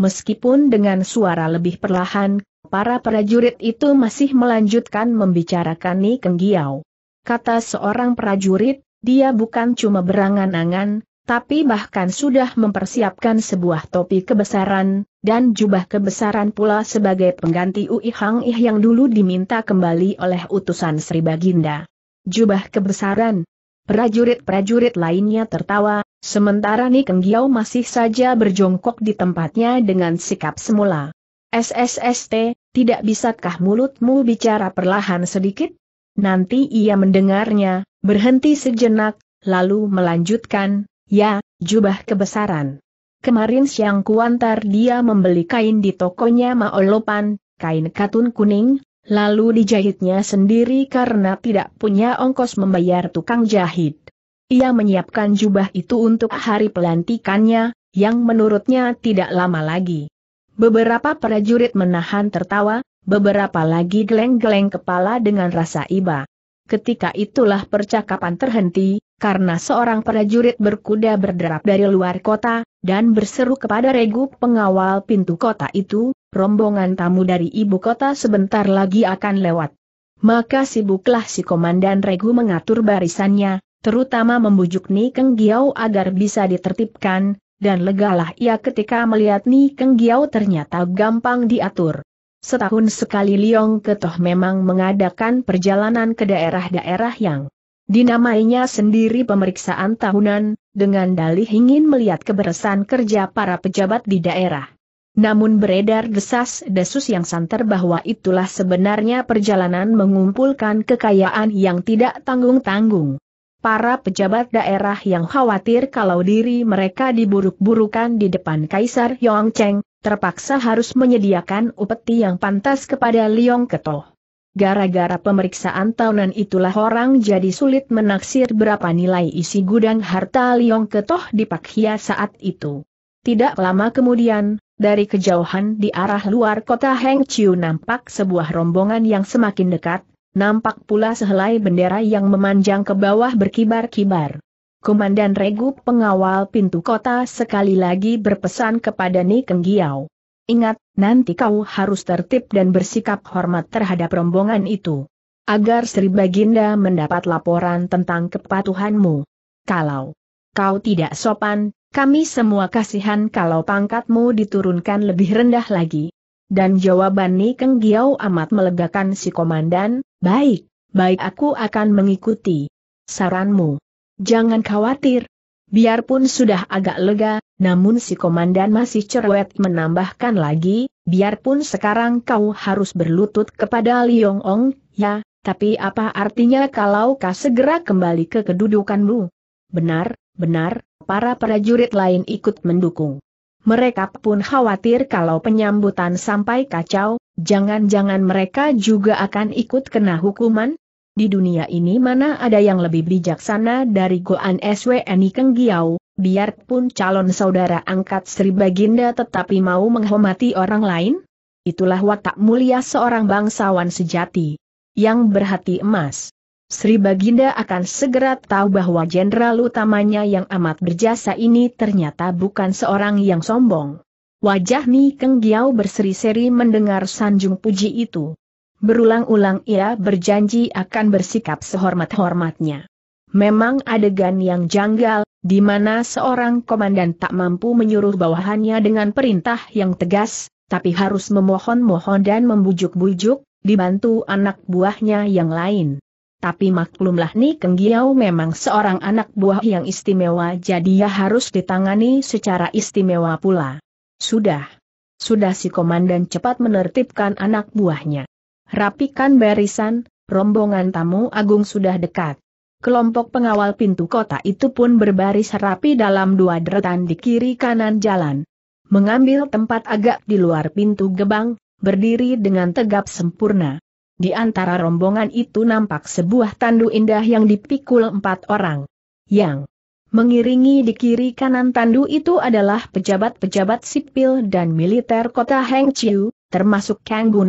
meskipun dengan suara lebih perlahan, para prajurit itu masih melanjutkan membicarakan Ni Kenggiao. Kata seorang prajurit, dia bukan cuma berangan-angan, tapi bahkan sudah mempersiapkan sebuah topi kebesaran, dan jubah kebesaran pula sebagai pengganti Ui Hang Ih yang dulu diminta kembali oleh utusan Sri Baginda. Jubah kebesaran. Prajurit-prajurit lainnya tertawa, Sementara Nikeng Giao masih saja berjongkok di tempatnya dengan sikap semula. SSST, tidak bisakah mulutmu bicara perlahan sedikit? Nanti ia mendengarnya, berhenti sejenak, lalu melanjutkan, ya, jubah kebesaran. Kemarin siang kuantar dia membeli kain di tokonya Maolopan, kain katun kuning, lalu dijahitnya sendiri karena tidak punya ongkos membayar tukang jahit. Ia menyiapkan jubah itu untuk hari pelantikannya, yang menurutnya tidak lama lagi. Beberapa prajurit menahan tertawa, beberapa lagi geleng-geleng kepala dengan rasa iba. Ketika itulah percakapan terhenti, karena seorang prajurit berkuda berderap dari luar kota, dan berseru kepada regu pengawal pintu kota itu, rombongan tamu dari ibu kota sebentar lagi akan lewat. Maka sibuklah si komandan regu mengatur barisannya, terutama membujuk Ni Keng Giau agar bisa ditertibkan, dan legalah ia ketika melihat Ni Keng Giau ternyata gampang diatur. Setahun sekali Liong Ketoh memang mengadakan perjalanan ke daerah-daerah yang dinamainya sendiri pemeriksaan tahunan, dengan dalih ingin melihat keberesan kerja para pejabat di daerah. Namun beredar desas-desus yang santer bahwa itulah sebenarnya perjalanan mengumpulkan kekayaan yang tidak tanggung-tanggung para pejabat daerah yang khawatir kalau diri mereka diburuk-burukan di depan Kaisar Yongcheng, terpaksa harus menyediakan upeti yang pantas kepada Liong Keto. Gara-gara pemeriksaan tahunan itulah orang jadi sulit menaksir berapa nilai isi gudang harta Liong Ketoh di Pak Hia saat itu. Tidak lama kemudian, dari kejauhan di arah luar kota Hengchun nampak sebuah rombongan yang semakin dekat, Nampak pula sehelai bendera yang memanjang ke bawah berkibar-kibar. Komandan Regu pengawal pintu kota sekali lagi berpesan kepada Ni Giao. Ingat, nanti kau harus tertib dan bersikap hormat terhadap rombongan itu. Agar Sri Baginda mendapat laporan tentang kepatuhanmu. Kalau kau tidak sopan, kami semua kasihan kalau pangkatmu diturunkan lebih rendah lagi. Dan jawaban Ni Keng Giau amat melegakan si komandan, baik, baik aku akan mengikuti saranmu. Jangan khawatir. Biarpun sudah agak lega, namun si komandan masih cerewet menambahkan lagi, biarpun sekarang kau harus berlutut kepada Liong Ong, ya, tapi apa artinya kalau kau segera kembali ke kedudukanmu? Benar, benar, para prajurit lain ikut mendukung mereka pun khawatir kalau penyambutan sampai kacau, jangan-jangan mereka juga akan ikut kena hukuman. Di dunia ini mana ada yang lebih bijaksana dari Goan SWNI Giau, biarpun calon saudara angkat Sri Baginda tetapi mau menghormati orang lain? Itulah watak mulia seorang bangsawan sejati. Yang berhati emas. Sri Baginda akan segera tahu bahwa jenderal utamanya yang amat berjasa ini ternyata bukan seorang yang sombong. Wajah Ni Keng Giau berseri-seri mendengar sanjung puji itu. Berulang-ulang ia berjanji akan bersikap sehormat-hormatnya. Memang adegan yang janggal, di mana seorang komandan tak mampu menyuruh bawahannya dengan perintah yang tegas, tapi harus memohon-mohon dan membujuk-bujuk, dibantu anak buahnya yang lain tapi maklumlah nih, Keng Giau memang seorang anak buah yang istimewa jadi ia harus ditangani secara istimewa pula. Sudah. Sudah si komandan cepat menertibkan anak buahnya. Rapikan barisan, rombongan tamu agung sudah dekat. Kelompok pengawal pintu kota itu pun berbaris rapi dalam dua deretan di kiri kanan jalan. Mengambil tempat agak di luar pintu gebang, berdiri dengan tegap sempurna. Di antara rombongan itu nampak sebuah tandu indah yang dipikul empat orang. Yang mengiringi di kiri kanan tandu itu adalah pejabat-pejabat sipil dan militer kota Hengqiu, termasuk Kang Gun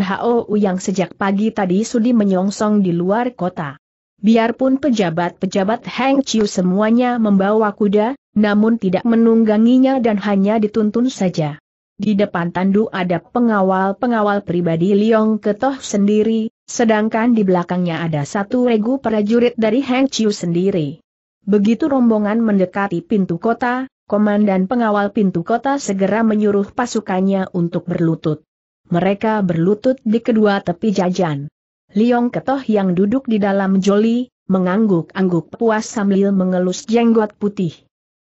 yang sejak pagi tadi sudi menyongsong di luar kota. Biarpun pejabat-pejabat Hengqiu semuanya membawa kuda, namun tidak menungganginya dan hanya dituntun saja. Di depan tandu ada pengawal-pengawal pribadi Liong Ketoh sendiri, sedangkan di belakangnya ada satu regu prajurit dari Heng Chiu sendiri. Begitu rombongan mendekati pintu kota, komandan pengawal pintu kota segera menyuruh pasukannya untuk berlutut. Mereka berlutut di kedua tepi jajan. Liong Ketoh yang duduk di dalam joli, mengangguk-angguk puas sambil mengelus jenggot putih.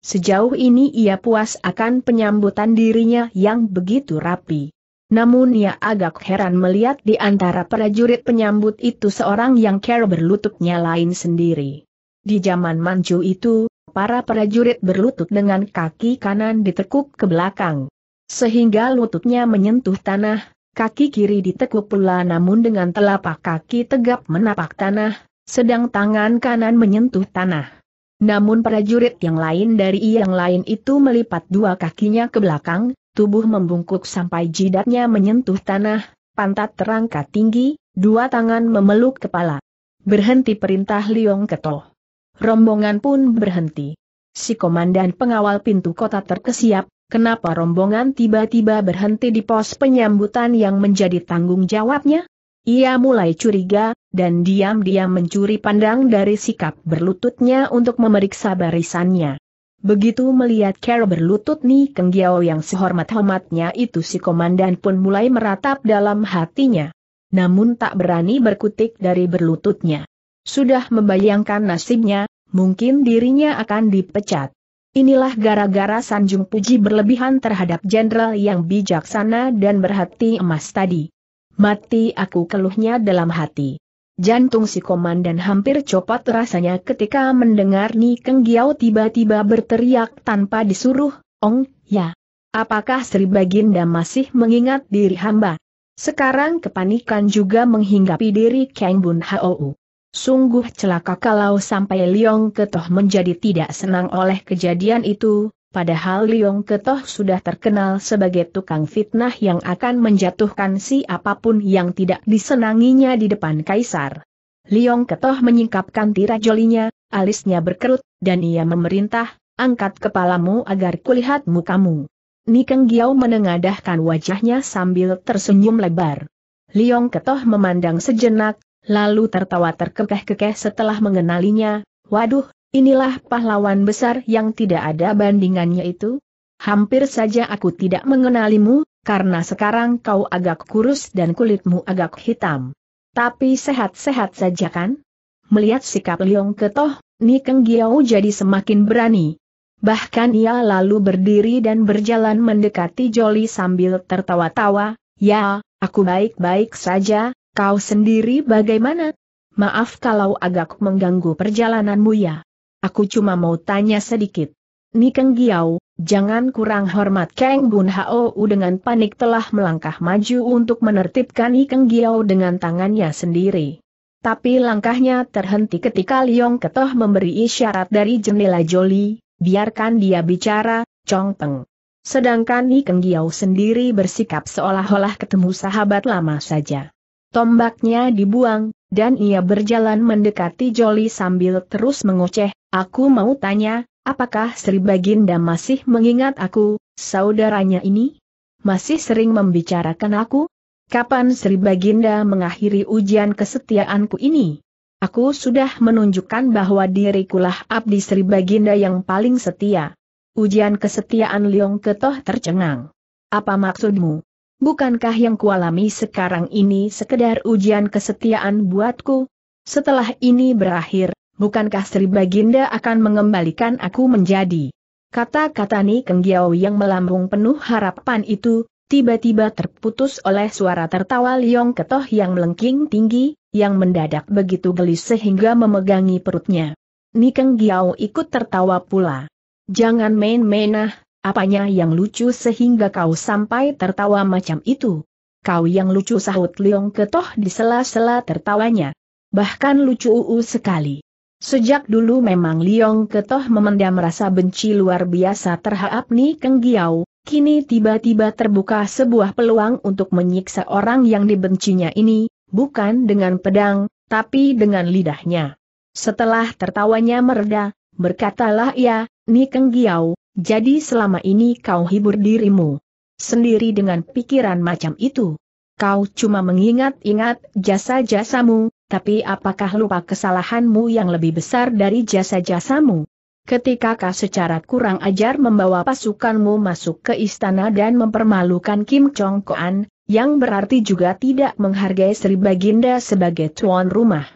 Sejauh ini ia puas akan penyambutan dirinya yang begitu rapi. Namun ia agak heran melihat di antara prajurit penyambut itu seorang yang care berlututnya lain sendiri. Di zaman Manchu itu, para prajurit berlutut dengan kaki kanan ditekuk ke belakang. Sehingga lututnya menyentuh tanah, kaki kiri ditekuk pula namun dengan telapak kaki tegap menapak tanah, sedang tangan kanan menyentuh tanah. Namun prajurit yang lain dari yang lain itu melipat dua kakinya ke belakang, tubuh membungkuk sampai jidatnya menyentuh tanah, pantat terangkat tinggi, dua tangan memeluk kepala. Berhenti perintah Liong Keto. Rombongan pun berhenti. Si komandan pengawal pintu kota terkesiap, kenapa rombongan tiba-tiba berhenti di pos penyambutan yang menjadi tanggung jawabnya? Ia mulai curiga, dan diam-diam mencuri pandang dari sikap berlututnya untuk memeriksa barisannya. Begitu melihat Carol berlutut nih Keng yang sehormat-hormatnya itu si komandan pun mulai meratap dalam hatinya. Namun tak berani berkutik dari berlututnya. Sudah membayangkan nasibnya, mungkin dirinya akan dipecat. Inilah gara-gara Sanjung Puji berlebihan terhadap jenderal yang bijaksana dan berhati emas tadi. Mati aku keluhnya dalam hati. Jantung si komandan hampir copot rasanya ketika mendengar Ni Keng Giao tiba-tiba berteriak tanpa disuruh, Ong, ya. Apakah Sri Baginda masih mengingat diri hamba? Sekarang kepanikan juga menghinggapi diri Kang Bun Hou. Sungguh celaka kalau sampai Liong Ketoh menjadi tidak senang oleh kejadian itu, Padahal Liong Ketoh sudah terkenal sebagai tukang fitnah yang akan menjatuhkan siapapun yang tidak disenanginya di depan kaisar. Liong Ketoh menyingkapkan tirajolinya, alisnya berkerut, dan ia memerintah, angkat kepalamu agar kulihat mukamu. Nikeng Giau menengadahkan wajahnya sambil tersenyum lebar. Liong Ketoh memandang sejenak, lalu tertawa terkekeh-kekeh setelah mengenalinya, waduh, Inilah pahlawan besar yang tidak ada bandingannya itu. Hampir saja aku tidak mengenalimu, karena sekarang kau agak kurus dan kulitmu agak hitam. Tapi sehat-sehat saja kan? Melihat sikap Liong Ketoh, Nikeng Giao jadi semakin berani. Bahkan ia lalu berdiri dan berjalan mendekati Joli sambil tertawa-tawa, Ya, aku baik-baik saja, kau sendiri bagaimana? Maaf kalau agak mengganggu perjalananmu ya aku cuma mau tanya sedikit. Nikeng Giau, jangan kurang hormat Kang Bun Hao dengan panik telah melangkah maju untuk menertibkan Nikeng Giau dengan tangannya sendiri. Tapi langkahnya terhenti ketika Liong Ketoh memberi isyarat dari jendela Joli, biarkan dia bicara, Chong Peng. Sedangkan Nikeng Giau sendiri bersikap seolah-olah ketemu sahabat lama saja. Tombaknya dibuang, dan ia berjalan mendekati Joli sambil terus mengoceh, Aku mau tanya, apakah Sri Baginda masih mengingat aku, saudaranya ini? Masih sering membicarakan aku? Kapan Sri Baginda mengakhiri ujian kesetiaanku ini? Aku sudah menunjukkan bahwa dirikulah abdi Sri Baginda yang paling setia. Ujian kesetiaan Liong Ketoh tercengang. Apa maksudmu? Bukankah yang kualami sekarang ini sekedar ujian kesetiaan buatku? Setelah ini berakhir, bukankah Sri Baginda akan mengembalikan aku menjadi? Kata-kata Ni Kenggiao yang melambung penuh harapan itu, tiba-tiba terputus oleh suara tertawa Liong Ketoh yang melengking tinggi, yang mendadak begitu gelis sehingga memegangi perutnya. Ni Kenggiao ikut tertawa pula. Jangan main-mainah, main apanya yang lucu sehingga kau sampai tertawa macam itu? Kau yang lucu sahut Liong Ketoh di sela-sela tertawanya. Bahkan lucu uu sekali. Sejak dulu memang Liong Ketoh memendam rasa benci luar biasa terhadap Ni Keng Giau, kini tiba-tiba terbuka sebuah peluang untuk menyiksa orang yang dibencinya ini, bukan dengan pedang, tapi dengan lidahnya. Setelah tertawanya mereda, berkatalah ia, Ni Keng Giau, jadi selama ini kau hibur dirimu sendiri dengan pikiran macam itu. Kau cuma mengingat-ingat jasa-jasamu, tapi apakah lupa kesalahanmu yang lebih besar dari jasa-jasamu? Ketika kau secara kurang ajar membawa pasukanmu masuk ke istana dan mempermalukan Kim Chong Koan, yang berarti juga tidak menghargai Sri Baginda sebagai tuan rumah.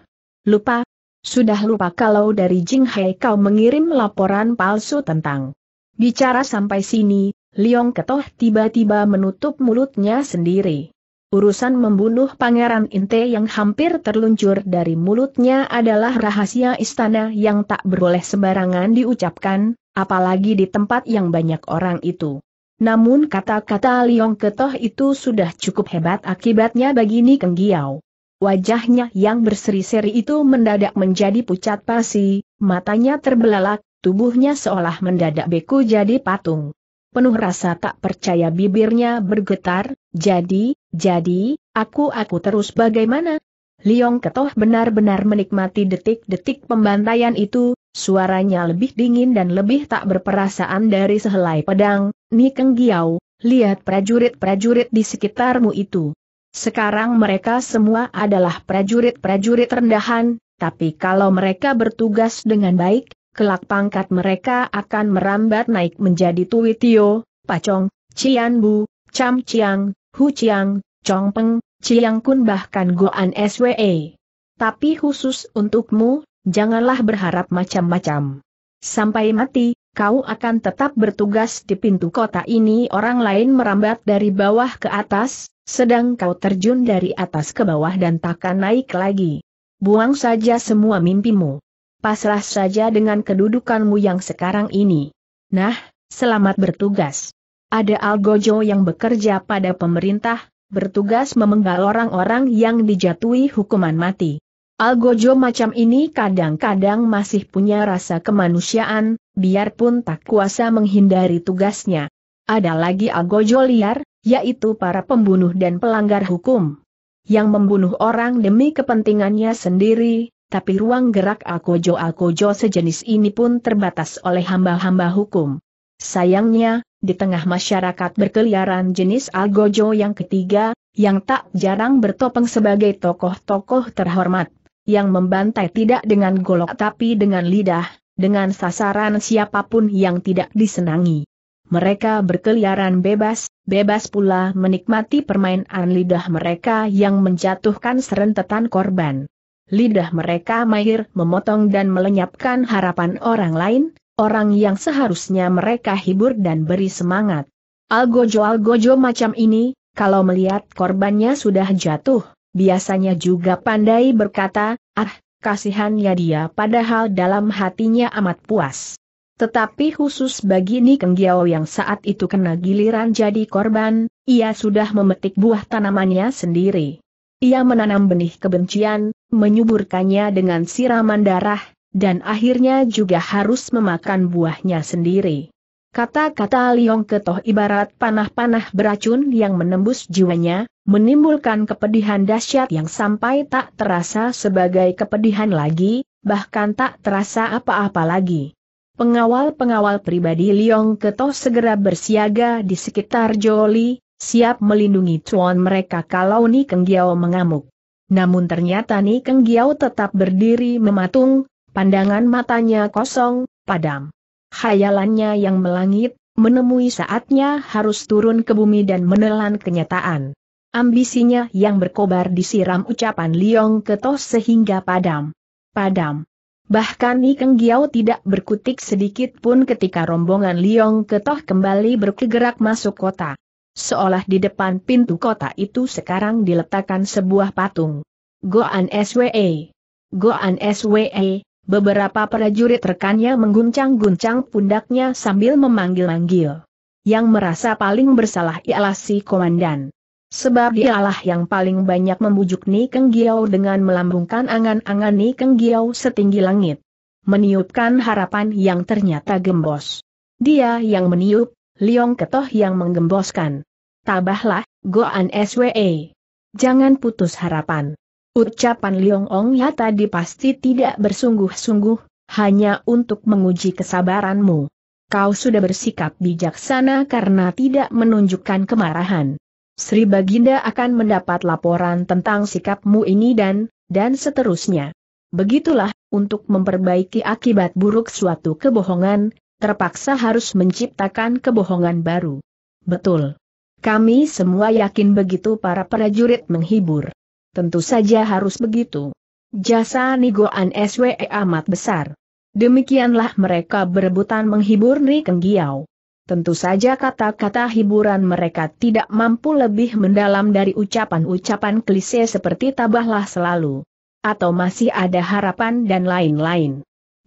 Lupa? Sudah lupa kalau dari Jing Hai kau mengirim laporan palsu tentang. Bicara sampai sini, Liong Ketoh tiba-tiba menutup mulutnya sendiri. Urusan membunuh Pangeran Inte yang hampir terluncur dari mulutnya adalah rahasia istana yang tak beroleh sembarangan diucapkan, apalagi di tempat yang banyak orang itu. Namun kata-kata Liong Ketoh itu sudah cukup hebat akibatnya bagi Ni Kenggiao. Wajahnya yang berseri-seri itu mendadak menjadi pucat pasi, matanya terbelalak, tubuhnya seolah mendadak beku jadi patung penuh rasa tak percaya bibirnya bergetar, jadi, jadi, aku-aku terus bagaimana? Liong Ketoh benar-benar menikmati detik-detik pembantaian itu, suaranya lebih dingin dan lebih tak berperasaan dari sehelai pedang, Ni Keng Giau, lihat prajurit-prajurit di sekitarmu itu. Sekarang mereka semua adalah prajurit-prajurit rendahan, tapi kalau mereka bertugas dengan baik, kelak pangkat mereka akan merambat naik menjadi Tui Tio, Pacong, Cian Bu, Cam Chiang, Hu Chiang, Chong Peng, Chiang Kun bahkan Goan SWE. Tapi khusus untukmu, janganlah berharap macam-macam. Sampai mati, kau akan tetap bertugas di pintu kota ini orang lain merambat dari bawah ke atas, sedang kau terjun dari atas ke bawah dan takkan naik lagi. Buang saja semua mimpimu pasrah saja dengan kedudukanmu yang sekarang ini. Nah, selamat bertugas. Ada Algojo yang bekerja pada pemerintah, bertugas memenggal orang-orang yang dijatuhi hukuman mati. Algojo macam ini kadang-kadang masih punya rasa kemanusiaan, biarpun tak kuasa menghindari tugasnya. Ada lagi Algojo liar, yaitu para pembunuh dan pelanggar hukum. Yang membunuh orang demi kepentingannya sendiri, tapi ruang gerak Alkojo-Alkojo sejenis ini pun terbatas oleh hamba-hamba hukum. Sayangnya, di tengah masyarakat berkeliaran jenis Algojo yang ketiga, yang tak jarang bertopeng sebagai tokoh-tokoh terhormat, yang membantai tidak dengan golok tapi dengan lidah, dengan sasaran siapapun yang tidak disenangi. Mereka berkeliaran bebas, bebas pula menikmati permainan lidah mereka yang menjatuhkan serentetan korban lidah mereka mahir memotong dan melenyapkan harapan orang lain, orang yang seharusnya mereka hibur dan beri semangat. Algojo-algojo macam ini, kalau melihat korbannya sudah jatuh, biasanya juga pandai berkata, ah, kasihannya dia padahal dalam hatinya amat puas. Tetapi khusus bagi Nikeng Giao yang saat itu kena giliran jadi korban, ia sudah memetik buah tanamannya sendiri. Ia menanam benih kebencian, menyuburkannya dengan siraman darah, dan akhirnya juga harus memakan buahnya sendiri. Kata-kata Liong Ketoh ibarat panah-panah beracun yang menembus jiwanya, menimbulkan kepedihan dahsyat yang sampai tak terasa sebagai kepedihan lagi, bahkan tak terasa apa-apa lagi. Pengawal-pengawal pribadi Liong Ketoh segera bersiaga di sekitar Joli, siap melindungi tuan mereka kalau Ni Kenggiao mengamuk. Namun ternyata Nikeng Keng Giao tetap berdiri mematung, pandangan matanya kosong, padam. Hayalannya yang melangit, menemui saatnya harus turun ke bumi dan menelan kenyataan. Ambisinya yang berkobar disiram ucapan Liong Ketoh sehingga padam. Padam. Bahkan Nikeng Giao tidak berkutik sedikit pun ketika rombongan Liong Ketoh kembali bergerak masuk kota. Seolah di depan pintu kota itu sekarang diletakkan sebuah patung. Goan SWE. Goan SWE, beberapa prajurit rekannya mengguncang-guncang pundaknya sambil memanggil-manggil. Yang merasa paling bersalah ialah si komandan. Sebab dialah yang paling banyak membujuk Ni Keng Giau dengan melambungkan angan-angan Ni Keng Giau setinggi langit. Meniupkan harapan yang ternyata gembos. Dia yang meniup, Liong Ketoh yang menggemboskan. Tabahlah, Goan SWE. Jangan putus harapan. Ucapan Liong Ong ya tadi pasti tidak bersungguh-sungguh, hanya untuk menguji kesabaranmu. Kau sudah bersikap bijaksana karena tidak menunjukkan kemarahan. Sri Baginda akan mendapat laporan tentang sikapmu ini dan, dan seterusnya. Begitulah, untuk memperbaiki akibat buruk suatu kebohongan, terpaksa harus menciptakan kebohongan baru. Betul. Kami semua yakin begitu para prajurit menghibur. Tentu saja harus begitu. Jasa Nigoan SWE amat besar. Demikianlah mereka berebutan menghibur Ni Kenggiao. Tentu saja kata-kata hiburan mereka tidak mampu lebih mendalam dari ucapan-ucapan klise seperti tabahlah selalu. Atau masih ada harapan dan lain-lain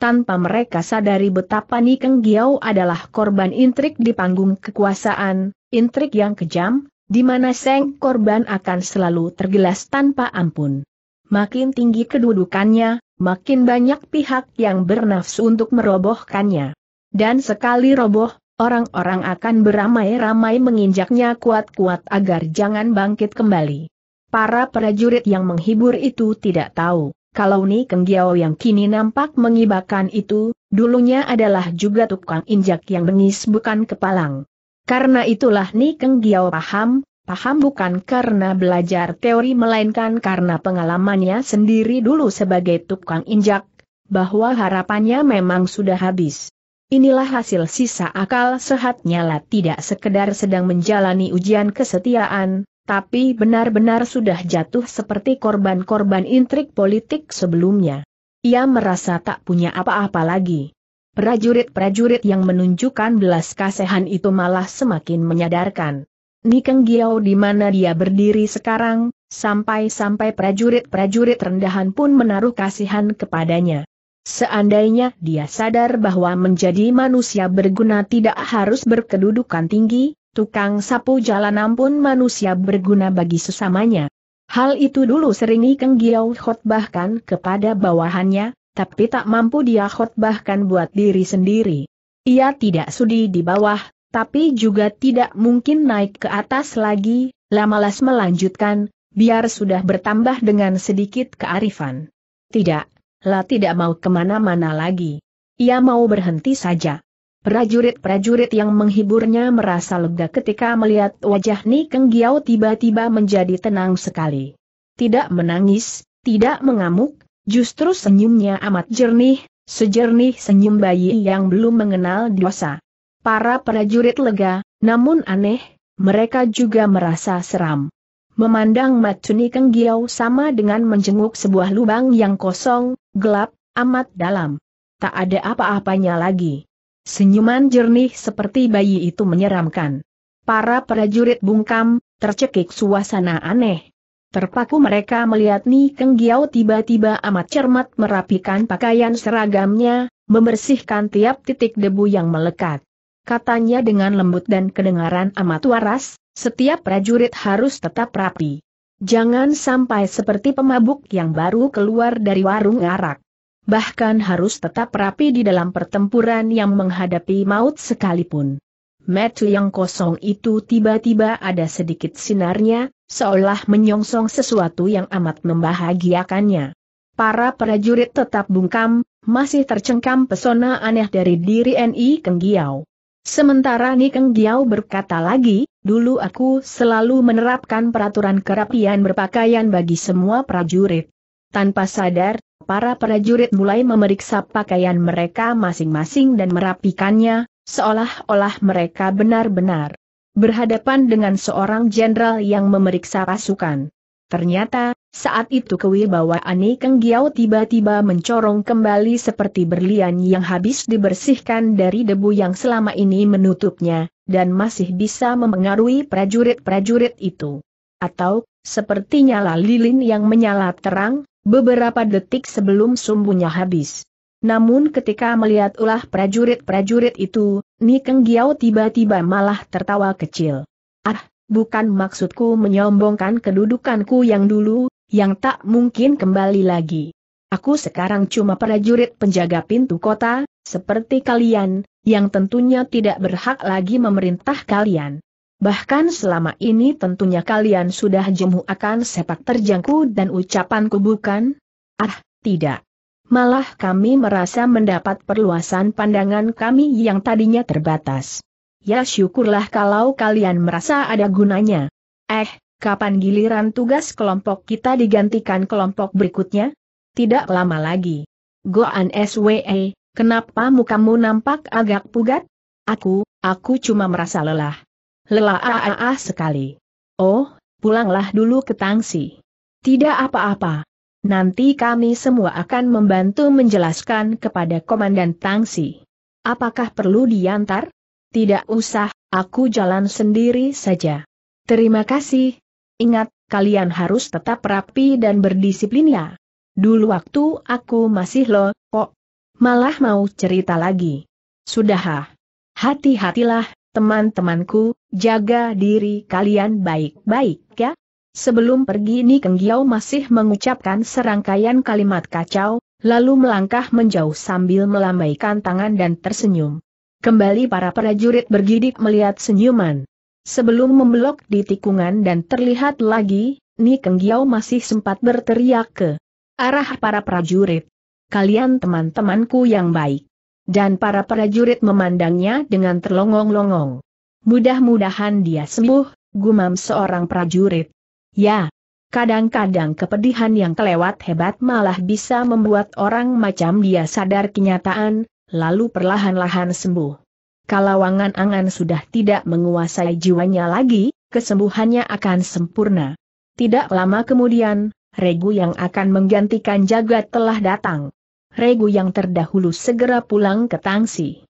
tanpa mereka sadari betapa Nikeng Giao adalah korban intrik di panggung kekuasaan, intrik yang kejam, di mana seng korban akan selalu tergelas tanpa ampun. Makin tinggi kedudukannya, makin banyak pihak yang bernafsu untuk merobohkannya. Dan sekali roboh, orang-orang akan beramai-ramai menginjaknya kuat-kuat agar jangan bangkit kembali. Para prajurit yang menghibur itu tidak tahu kalau Ni Keng Giao yang kini nampak mengibakan itu, dulunya adalah juga tukang injak yang bengis bukan kepalang. Karena itulah Ni Keng Giao paham, paham bukan karena belajar teori melainkan karena pengalamannya sendiri dulu sebagai tukang injak, bahwa harapannya memang sudah habis. Inilah hasil sisa akal sehatnya lah tidak sekedar sedang menjalani ujian kesetiaan, tapi benar-benar sudah jatuh seperti korban-korban intrik politik sebelumnya. Ia merasa tak punya apa-apa lagi. Prajurit-prajurit yang menunjukkan belas kasihan itu malah semakin menyadarkan. Nikeng Giau di mana dia berdiri sekarang, sampai-sampai prajurit-prajurit rendahan pun menaruh kasihan kepadanya. Seandainya dia sadar bahwa menjadi manusia berguna tidak harus berkedudukan tinggi, tukang sapu jalanan pun manusia berguna bagi sesamanya. Hal itu dulu sering Ikeng Giau khotbahkan kepada bawahannya, tapi tak mampu dia khotbahkan buat diri sendiri. Ia tidak sudi di bawah, tapi juga tidak mungkin naik ke atas lagi, lamalas melanjutkan, biar sudah bertambah dengan sedikit kearifan. Tidak, lah tidak mau kemana-mana lagi. Ia mau berhenti saja. Prajurit-prajurit yang menghiburnya merasa lega ketika melihat wajah Ni Keng Giau tiba-tiba menjadi tenang sekali. Tidak menangis, tidak mengamuk, justru senyumnya amat jernih, sejernih senyum bayi yang belum mengenal dosa. Para prajurit lega, namun aneh, mereka juga merasa seram. Memandang Ni Keng Giau sama dengan menjenguk sebuah lubang yang kosong, gelap, amat dalam. Tak ada apa-apanya lagi. Senyuman jernih seperti bayi itu menyeramkan. Para prajurit bungkam, tercekik suasana aneh. Terpaku mereka melihat Ni Keng Giau tiba-tiba amat cermat merapikan pakaian seragamnya, membersihkan tiap titik debu yang melekat. Katanya dengan lembut dan kedengaran amat waras, setiap prajurit harus tetap rapi. Jangan sampai seperti pemabuk yang baru keluar dari warung arak bahkan harus tetap rapi di dalam pertempuran yang menghadapi maut sekalipun. Metu yang kosong itu tiba-tiba ada sedikit sinarnya, seolah menyongsong sesuatu yang amat membahagiakannya. Para prajurit tetap bungkam, masih tercengkam pesona aneh dari diri N.I. Keng Giau. Sementara Ni Keng Giau berkata lagi, dulu aku selalu menerapkan peraturan kerapian berpakaian bagi semua prajurit. Tanpa sadar, Para prajurit mulai memeriksa pakaian mereka masing-masing dan merapikannya, seolah-olah mereka benar-benar berhadapan dengan seorang jenderal yang memeriksa pasukan. Ternyata, saat itu kewibawaan Keng giao tiba-tiba mencorong kembali seperti berlian yang habis dibersihkan dari debu yang selama ini menutupnya, dan masih bisa memengaruhi prajurit-prajurit itu. Atau, seperti nyala lilin yang menyala terang, beberapa detik sebelum sumbunya habis. Namun ketika melihat ulah prajurit-prajurit itu, Nikeng Giao tiba-tiba malah tertawa kecil. Ah, bukan maksudku menyombongkan kedudukanku yang dulu, yang tak mungkin kembali lagi. Aku sekarang cuma prajurit penjaga pintu kota, seperti kalian, yang tentunya tidak berhak lagi memerintah kalian. Bahkan selama ini tentunya kalian sudah jemu akan sepak terjangku dan ucapanku bukan? Ah, tidak. Malah kami merasa mendapat perluasan pandangan kami yang tadinya terbatas. Ya syukurlah kalau kalian merasa ada gunanya. Eh, kapan giliran tugas kelompok kita digantikan kelompok berikutnya? Tidak lama lagi. Goan SWE, kenapa mukamu nampak agak pugat? Aku, aku cuma merasa lelah. Lelah ah, ah, ah, sekali. Oh, pulanglah dulu ke Tangsi. Tidak apa-apa. Nanti kami semua akan membantu menjelaskan kepada Komandan Tangsi. Apakah perlu diantar? Tidak usah, aku jalan sendiri saja. Terima kasih. Ingat, kalian harus tetap rapi dan berdisiplin ya. Dulu waktu aku masih lo, kok. Malah mau cerita lagi. Sudahlah. Hati-hatilah, teman-temanku, Jaga diri kalian baik-baik ya. Sebelum pergi Ni Kenggiao masih mengucapkan serangkaian kalimat kacau, lalu melangkah menjauh sambil melambaikan tangan dan tersenyum. Kembali para prajurit bergidik melihat senyuman. Sebelum membelok di tikungan dan terlihat lagi, Ni Keng Kenggiao masih sempat berteriak ke arah para prajurit. Kalian teman-temanku yang baik. Dan para prajurit memandangnya dengan terlongong-longong. Mudah-mudahan dia sembuh, gumam seorang prajurit. Ya, kadang-kadang kepedihan yang kelewat hebat malah bisa membuat orang macam dia sadar kenyataan, lalu perlahan-lahan sembuh. Kalau angan-angan sudah tidak menguasai jiwanya lagi, kesembuhannya akan sempurna. Tidak lama kemudian, Regu yang akan menggantikan jagat telah datang. Regu yang terdahulu segera pulang ke Tangsi.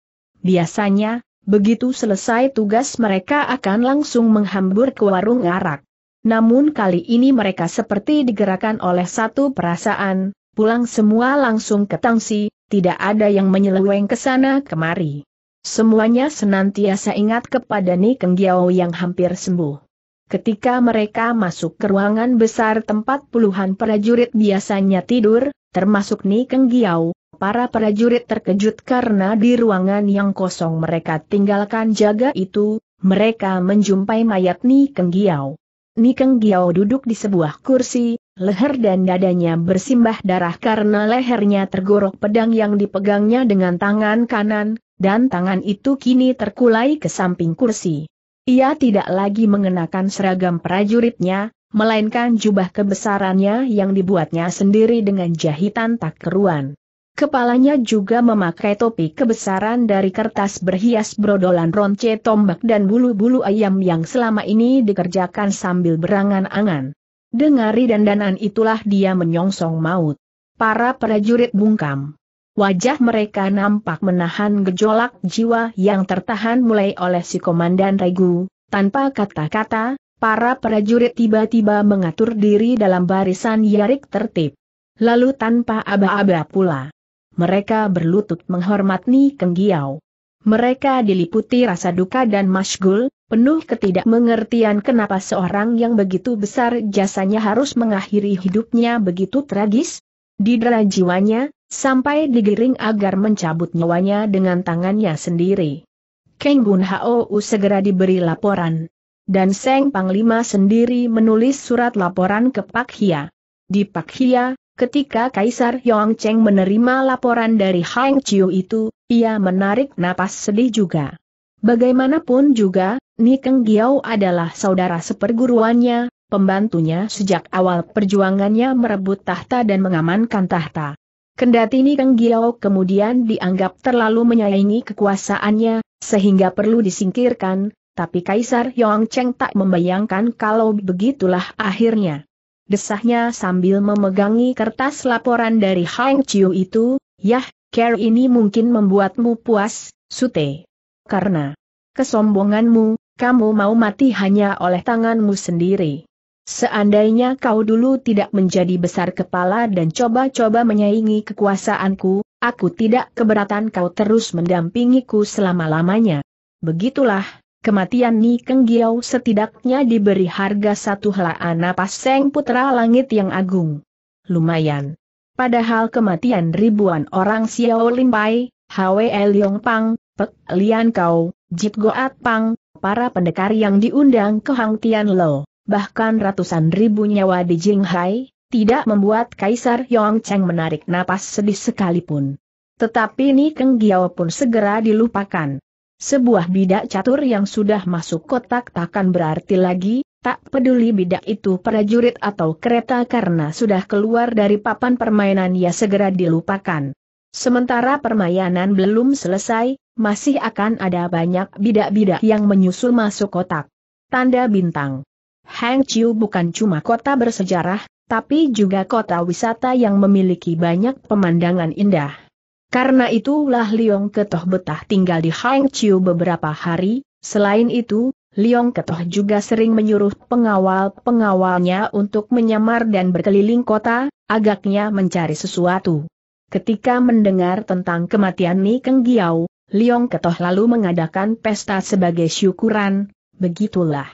Biasanya, Begitu selesai tugas mereka akan langsung menghambur ke warung arak. Namun kali ini mereka seperti digerakkan oleh satu perasaan, pulang semua langsung ke Tangsi, tidak ada yang menyeleweng ke sana kemari. Semuanya senantiasa ingat kepada Ni Giao yang hampir sembuh. Ketika mereka masuk ke ruangan besar tempat puluhan prajurit biasanya tidur, termasuk Ni Giao, Para prajurit terkejut karena di ruangan yang kosong mereka tinggalkan jaga itu, mereka menjumpai mayat Ni Keng Giau. Ni Keng Giau duduk di sebuah kursi, leher dan dadanya bersimbah darah karena lehernya tergorok pedang yang dipegangnya dengan tangan kanan, dan tangan itu kini terkulai ke samping kursi. Ia tidak lagi mengenakan seragam prajuritnya, melainkan jubah kebesarannya yang dibuatnya sendiri dengan jahitan tak keruan. Kepalanya juga memakai topi kebesaran dari kertas berhias brodolan ronce tombak dan bulu-bulu ayam yang selama ini dikerjakan sambil berangan-angan. Dengari dandanan itulah dia menyongsong maut. Para prajurit bungkam. Wajah mereka nampak menahan gejolak jiwa yang tertahan mulai oleh si komandan regu, tanpa kata-kata, para prajurit tiba-tiba mengatur diri dalam barisan yarik tertib. Lalu tanpa aba-aba pula mereka berlutut menghormat Ni giao. Mereka diliputi rasa duka dan masgul, penuh ketidakmengertian kenapa seorang yang begitu besar jasanya harus mengakhiri hidupnya begitu tragis. Didera jiwanya, sampai digiring agar mencabut nyawanya dengan tangannya sendiri. Keng Bun Hou segera diberi laporan. Dan Seng Panglima sendiri menulis surat laporan ke Pak Hia. Di Pak Hia, Ketika Kaisar Cheng menerima laporan dari Hang Chiu itu, ia menarik napas sedih juga. Bagaimanapun juga, Nikeng Giao adalah saudara seperguruannya, pembantunya sejak awal perjuangannya merebut tahta dan mengamankan tahta. Kendati Nikeng Giao kemudian dianggap terlalu menyayangi kekuasaannya, sehingga perlu disingkirkan, tapi Kaisar Cheng tak membayangkan kalau begitulah akhirnya desahnya sambil memegangi kertas laporan dari Hang Chiu itu, yah, care ini mungkin membuatmu puas, Sute. Karena kesombonganmu, kamu mau mati hanya oleh tanganmu sendiri. Seandainya kau dulu tidak menjadi besar kepala dan coba-coba menyaingi kekuasaanku, aku tidak keberatan kau terus mendampingiku selama-lamanya. Begitulah, kematian Ni Keng Giau setidaknya diberi harga satu helaan napas Seng Putra Langit yang agung. Lumayan. Padahal kematian ribuan orang Xiao Pai, Hwe Liong Pang, Pek Lian Kau, Jit Goat Pang, para pendekar yang diundang ke Hang Tian Lo, bahkan ratusan ribu nyawa di Jinghai, tidak membuat Kaisar Yong Cheng menarik napas sedih sekalipun. Tetapi Ni Keng Giau pun segera dilupakan. Sebuah bidak catur yang sudah masuk kotak takkan berarti lagi, tak peduli bidak itu prajurit atau kereta karena sudah keluar dari papan permainan ia segera dilupakan. Sementara permainan belum selesai, masih akan ada banyak bidak-bidak yang menyusul masuk kotak. Tanda bintang. Hangzhou bukan cuma kota bersejarah, tapi juga kota wisata yang memiliki banyak pemandangan indah. Karena itulah Liong Ketoh betah tinggal di Hang Chiu beberapa hari, selain itu, Liong Ketoh juga sering menyuruh pengawal-pengawalnya untuk menyamar dan berkeliling kota, agaknya mencari sesuatu. Ketika mendengar tentang kematian Ni Keng Giau, Liong Ketoh lalu mengadakan pesta sebagai syukuran, begitulah.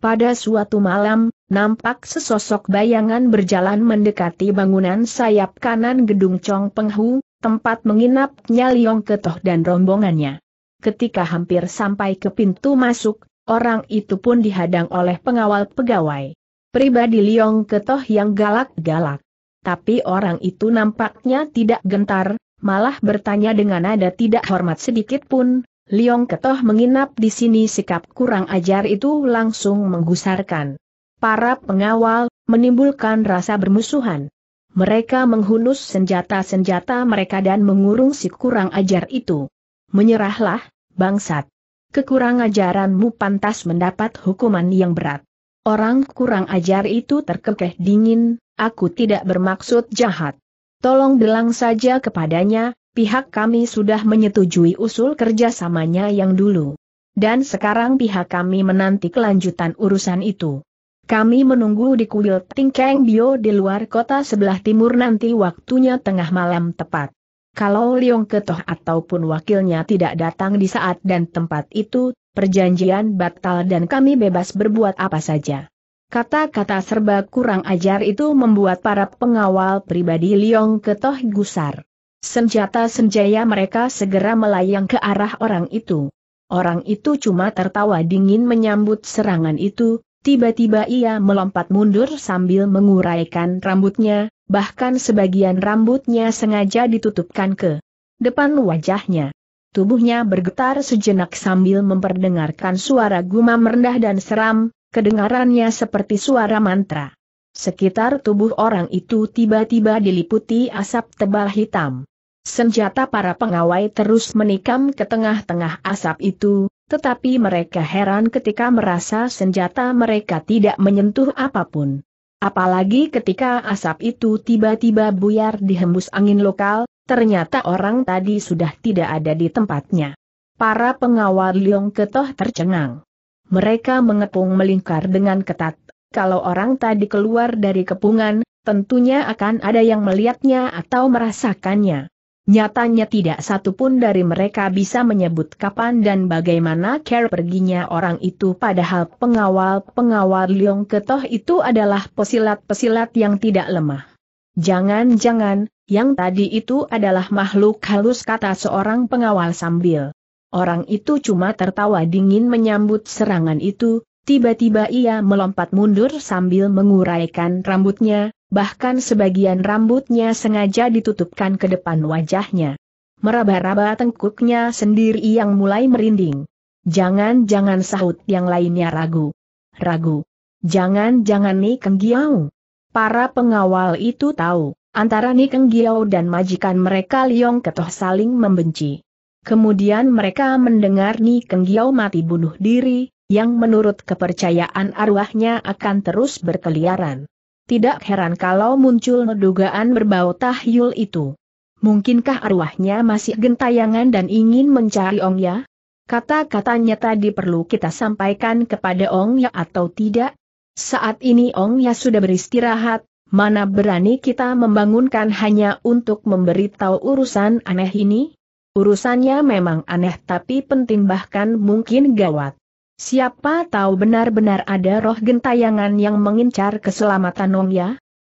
Pada suatu malam, nampak sesosok bayangan berjalan mendekati bangunan sayap kanan gedung Chong Penghu, tempat menginapnya Liong Ketoh dan rombongannya. Ketika hampir sampai ke pintu masuk, orang itu pun dihadang oleh pengawal pegawai. Pribadi Liong Ketoh yang galak-galak. Tapi orang itu nampaknya tidak gentar, malah bertanya dengan nada tidak hormat sedikit pun, Liong Ketoh menginap di sini sikap kurang ajar itu langsung menggusarkan. Para pengawal, menimbulkan rasa bermusuhan. Mereka menghunus senjata-senjata mereka dan mengurung si kurang ajar itu. Menyerahlah, bangsat. Kekurang ajaranmu pantas mendapat hukuman yang berat. Orang kurang ajar itu terkekeh dingin, aku tidak bermaksud jahat. Tolong bilang saja kepadanya, pihak kami sudah menyetujui usul kerjasamanya yang dulu. Dan sekarang pihak kami menanti kelanjutan urusan itu. Kami menunggu di kuil Tingkeng Bio di luar kota sebelah timur nanti waktunya tengah malam tepat. Kalau Liong Ketoh ataupun wakilnya tidak datang di saat dan tempat itu, perjanjian batal dan kami bebas berbuat apa saja. Kata-kata serba kurang ajar itu membuat para pengawal pribadi Liong Ketoh gusar. Senjata senjaya mereka segera melayang ke arah orang itu. Orang itu cuma tertawa dingin menyambut serangan itu, Tiba-tiba ia melompat mundur sambil menguraikan rambutnya, bahkan sebagian rambutnya sengaja ditutupkan ke depan wajahnya. Tubuhnya bergetar sejenak sambil memperdengarkan suara gumam rendah dan seram, kedengarannya seperti suara mantra. Sekitar tubuh orang itu tiba-tiba diliputi asap tebal hitam. Senjata para pengawai terus menikam ke tengah-tengah asap itu, tetapi mereka heran ketika merasa senjata mereka tidak menyentuh apapun. Apalagi ketika asap itu tiba-tiba buyar dihembus angin lokal, ternyata orang tadi sudah tidak ada di tempatnya. Para pengawal Liong Ketoh tercengang. Mereka mengepung melingkar dengan ketat. Kalau orang tadi keluar dari kepungan, tentunya akan ada yang melihatnya atau merasakannya. Nyatanya tidak satu pun dari mereka bisa menyebut kapan dan bagaimana care perginya orang itu padahal pengawal-pengawal Liong Ketoh itu adalah pesilat-pesilat yang tidak lemah. Jangan-jangan, yang tadi itu adalah makhluk halus kata seorang pengawal sambil. Orang itu cuma tertawa dingin menyambut serangan itu, tiba-tiba ia melompat mundur sambil menguraikan rambutnya, bahkan sebagian rambutnya sengaja ditutupkan ke depan wajahnya. Meraba-raba tengkuknya sendiri yang mulai merinding. Jangan-jangan sahut yang lainnya ragu. Ragu. Jangan-jangan Ni Giau. Para pengawal itu tahu, antara Ni Giau dan majikan mereka Liong Ketoh saling membenci. Kemudian mereka mendengar Ni Giau mati bunuh diri, yang menurut kepercayaan arwahnya akan terus berkeliaran. Tidak heran kalau muncul dugaan berbau tahyul itu. Mungkinkah arwahnya masih gentayangan dan ingin mencari Ong Ya? Kata-katanya tadi perlu kita sampaikan kepada Ong Ya atau tidak? Saat ini Ong Ya sudah beristirahat, mana berani kita membangunkan hanya untuk memberitahu urusan aneh ini? Urusannya memang aneh tapi penting bahkan mungkin gawat. Siapa tahu benar-benar ada roh gentayangan yang mengincar keselamatan Ong ya?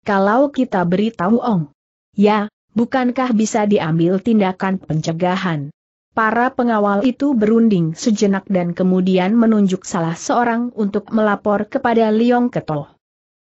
Kalau kita beritahu Ong. Ya, bukankah bisa diambil tindakan pencegahan? Para pengawal itu berunding sejenak dan kemudian menunjuk salah seorang untuk melapor kepada Liong Ketoh.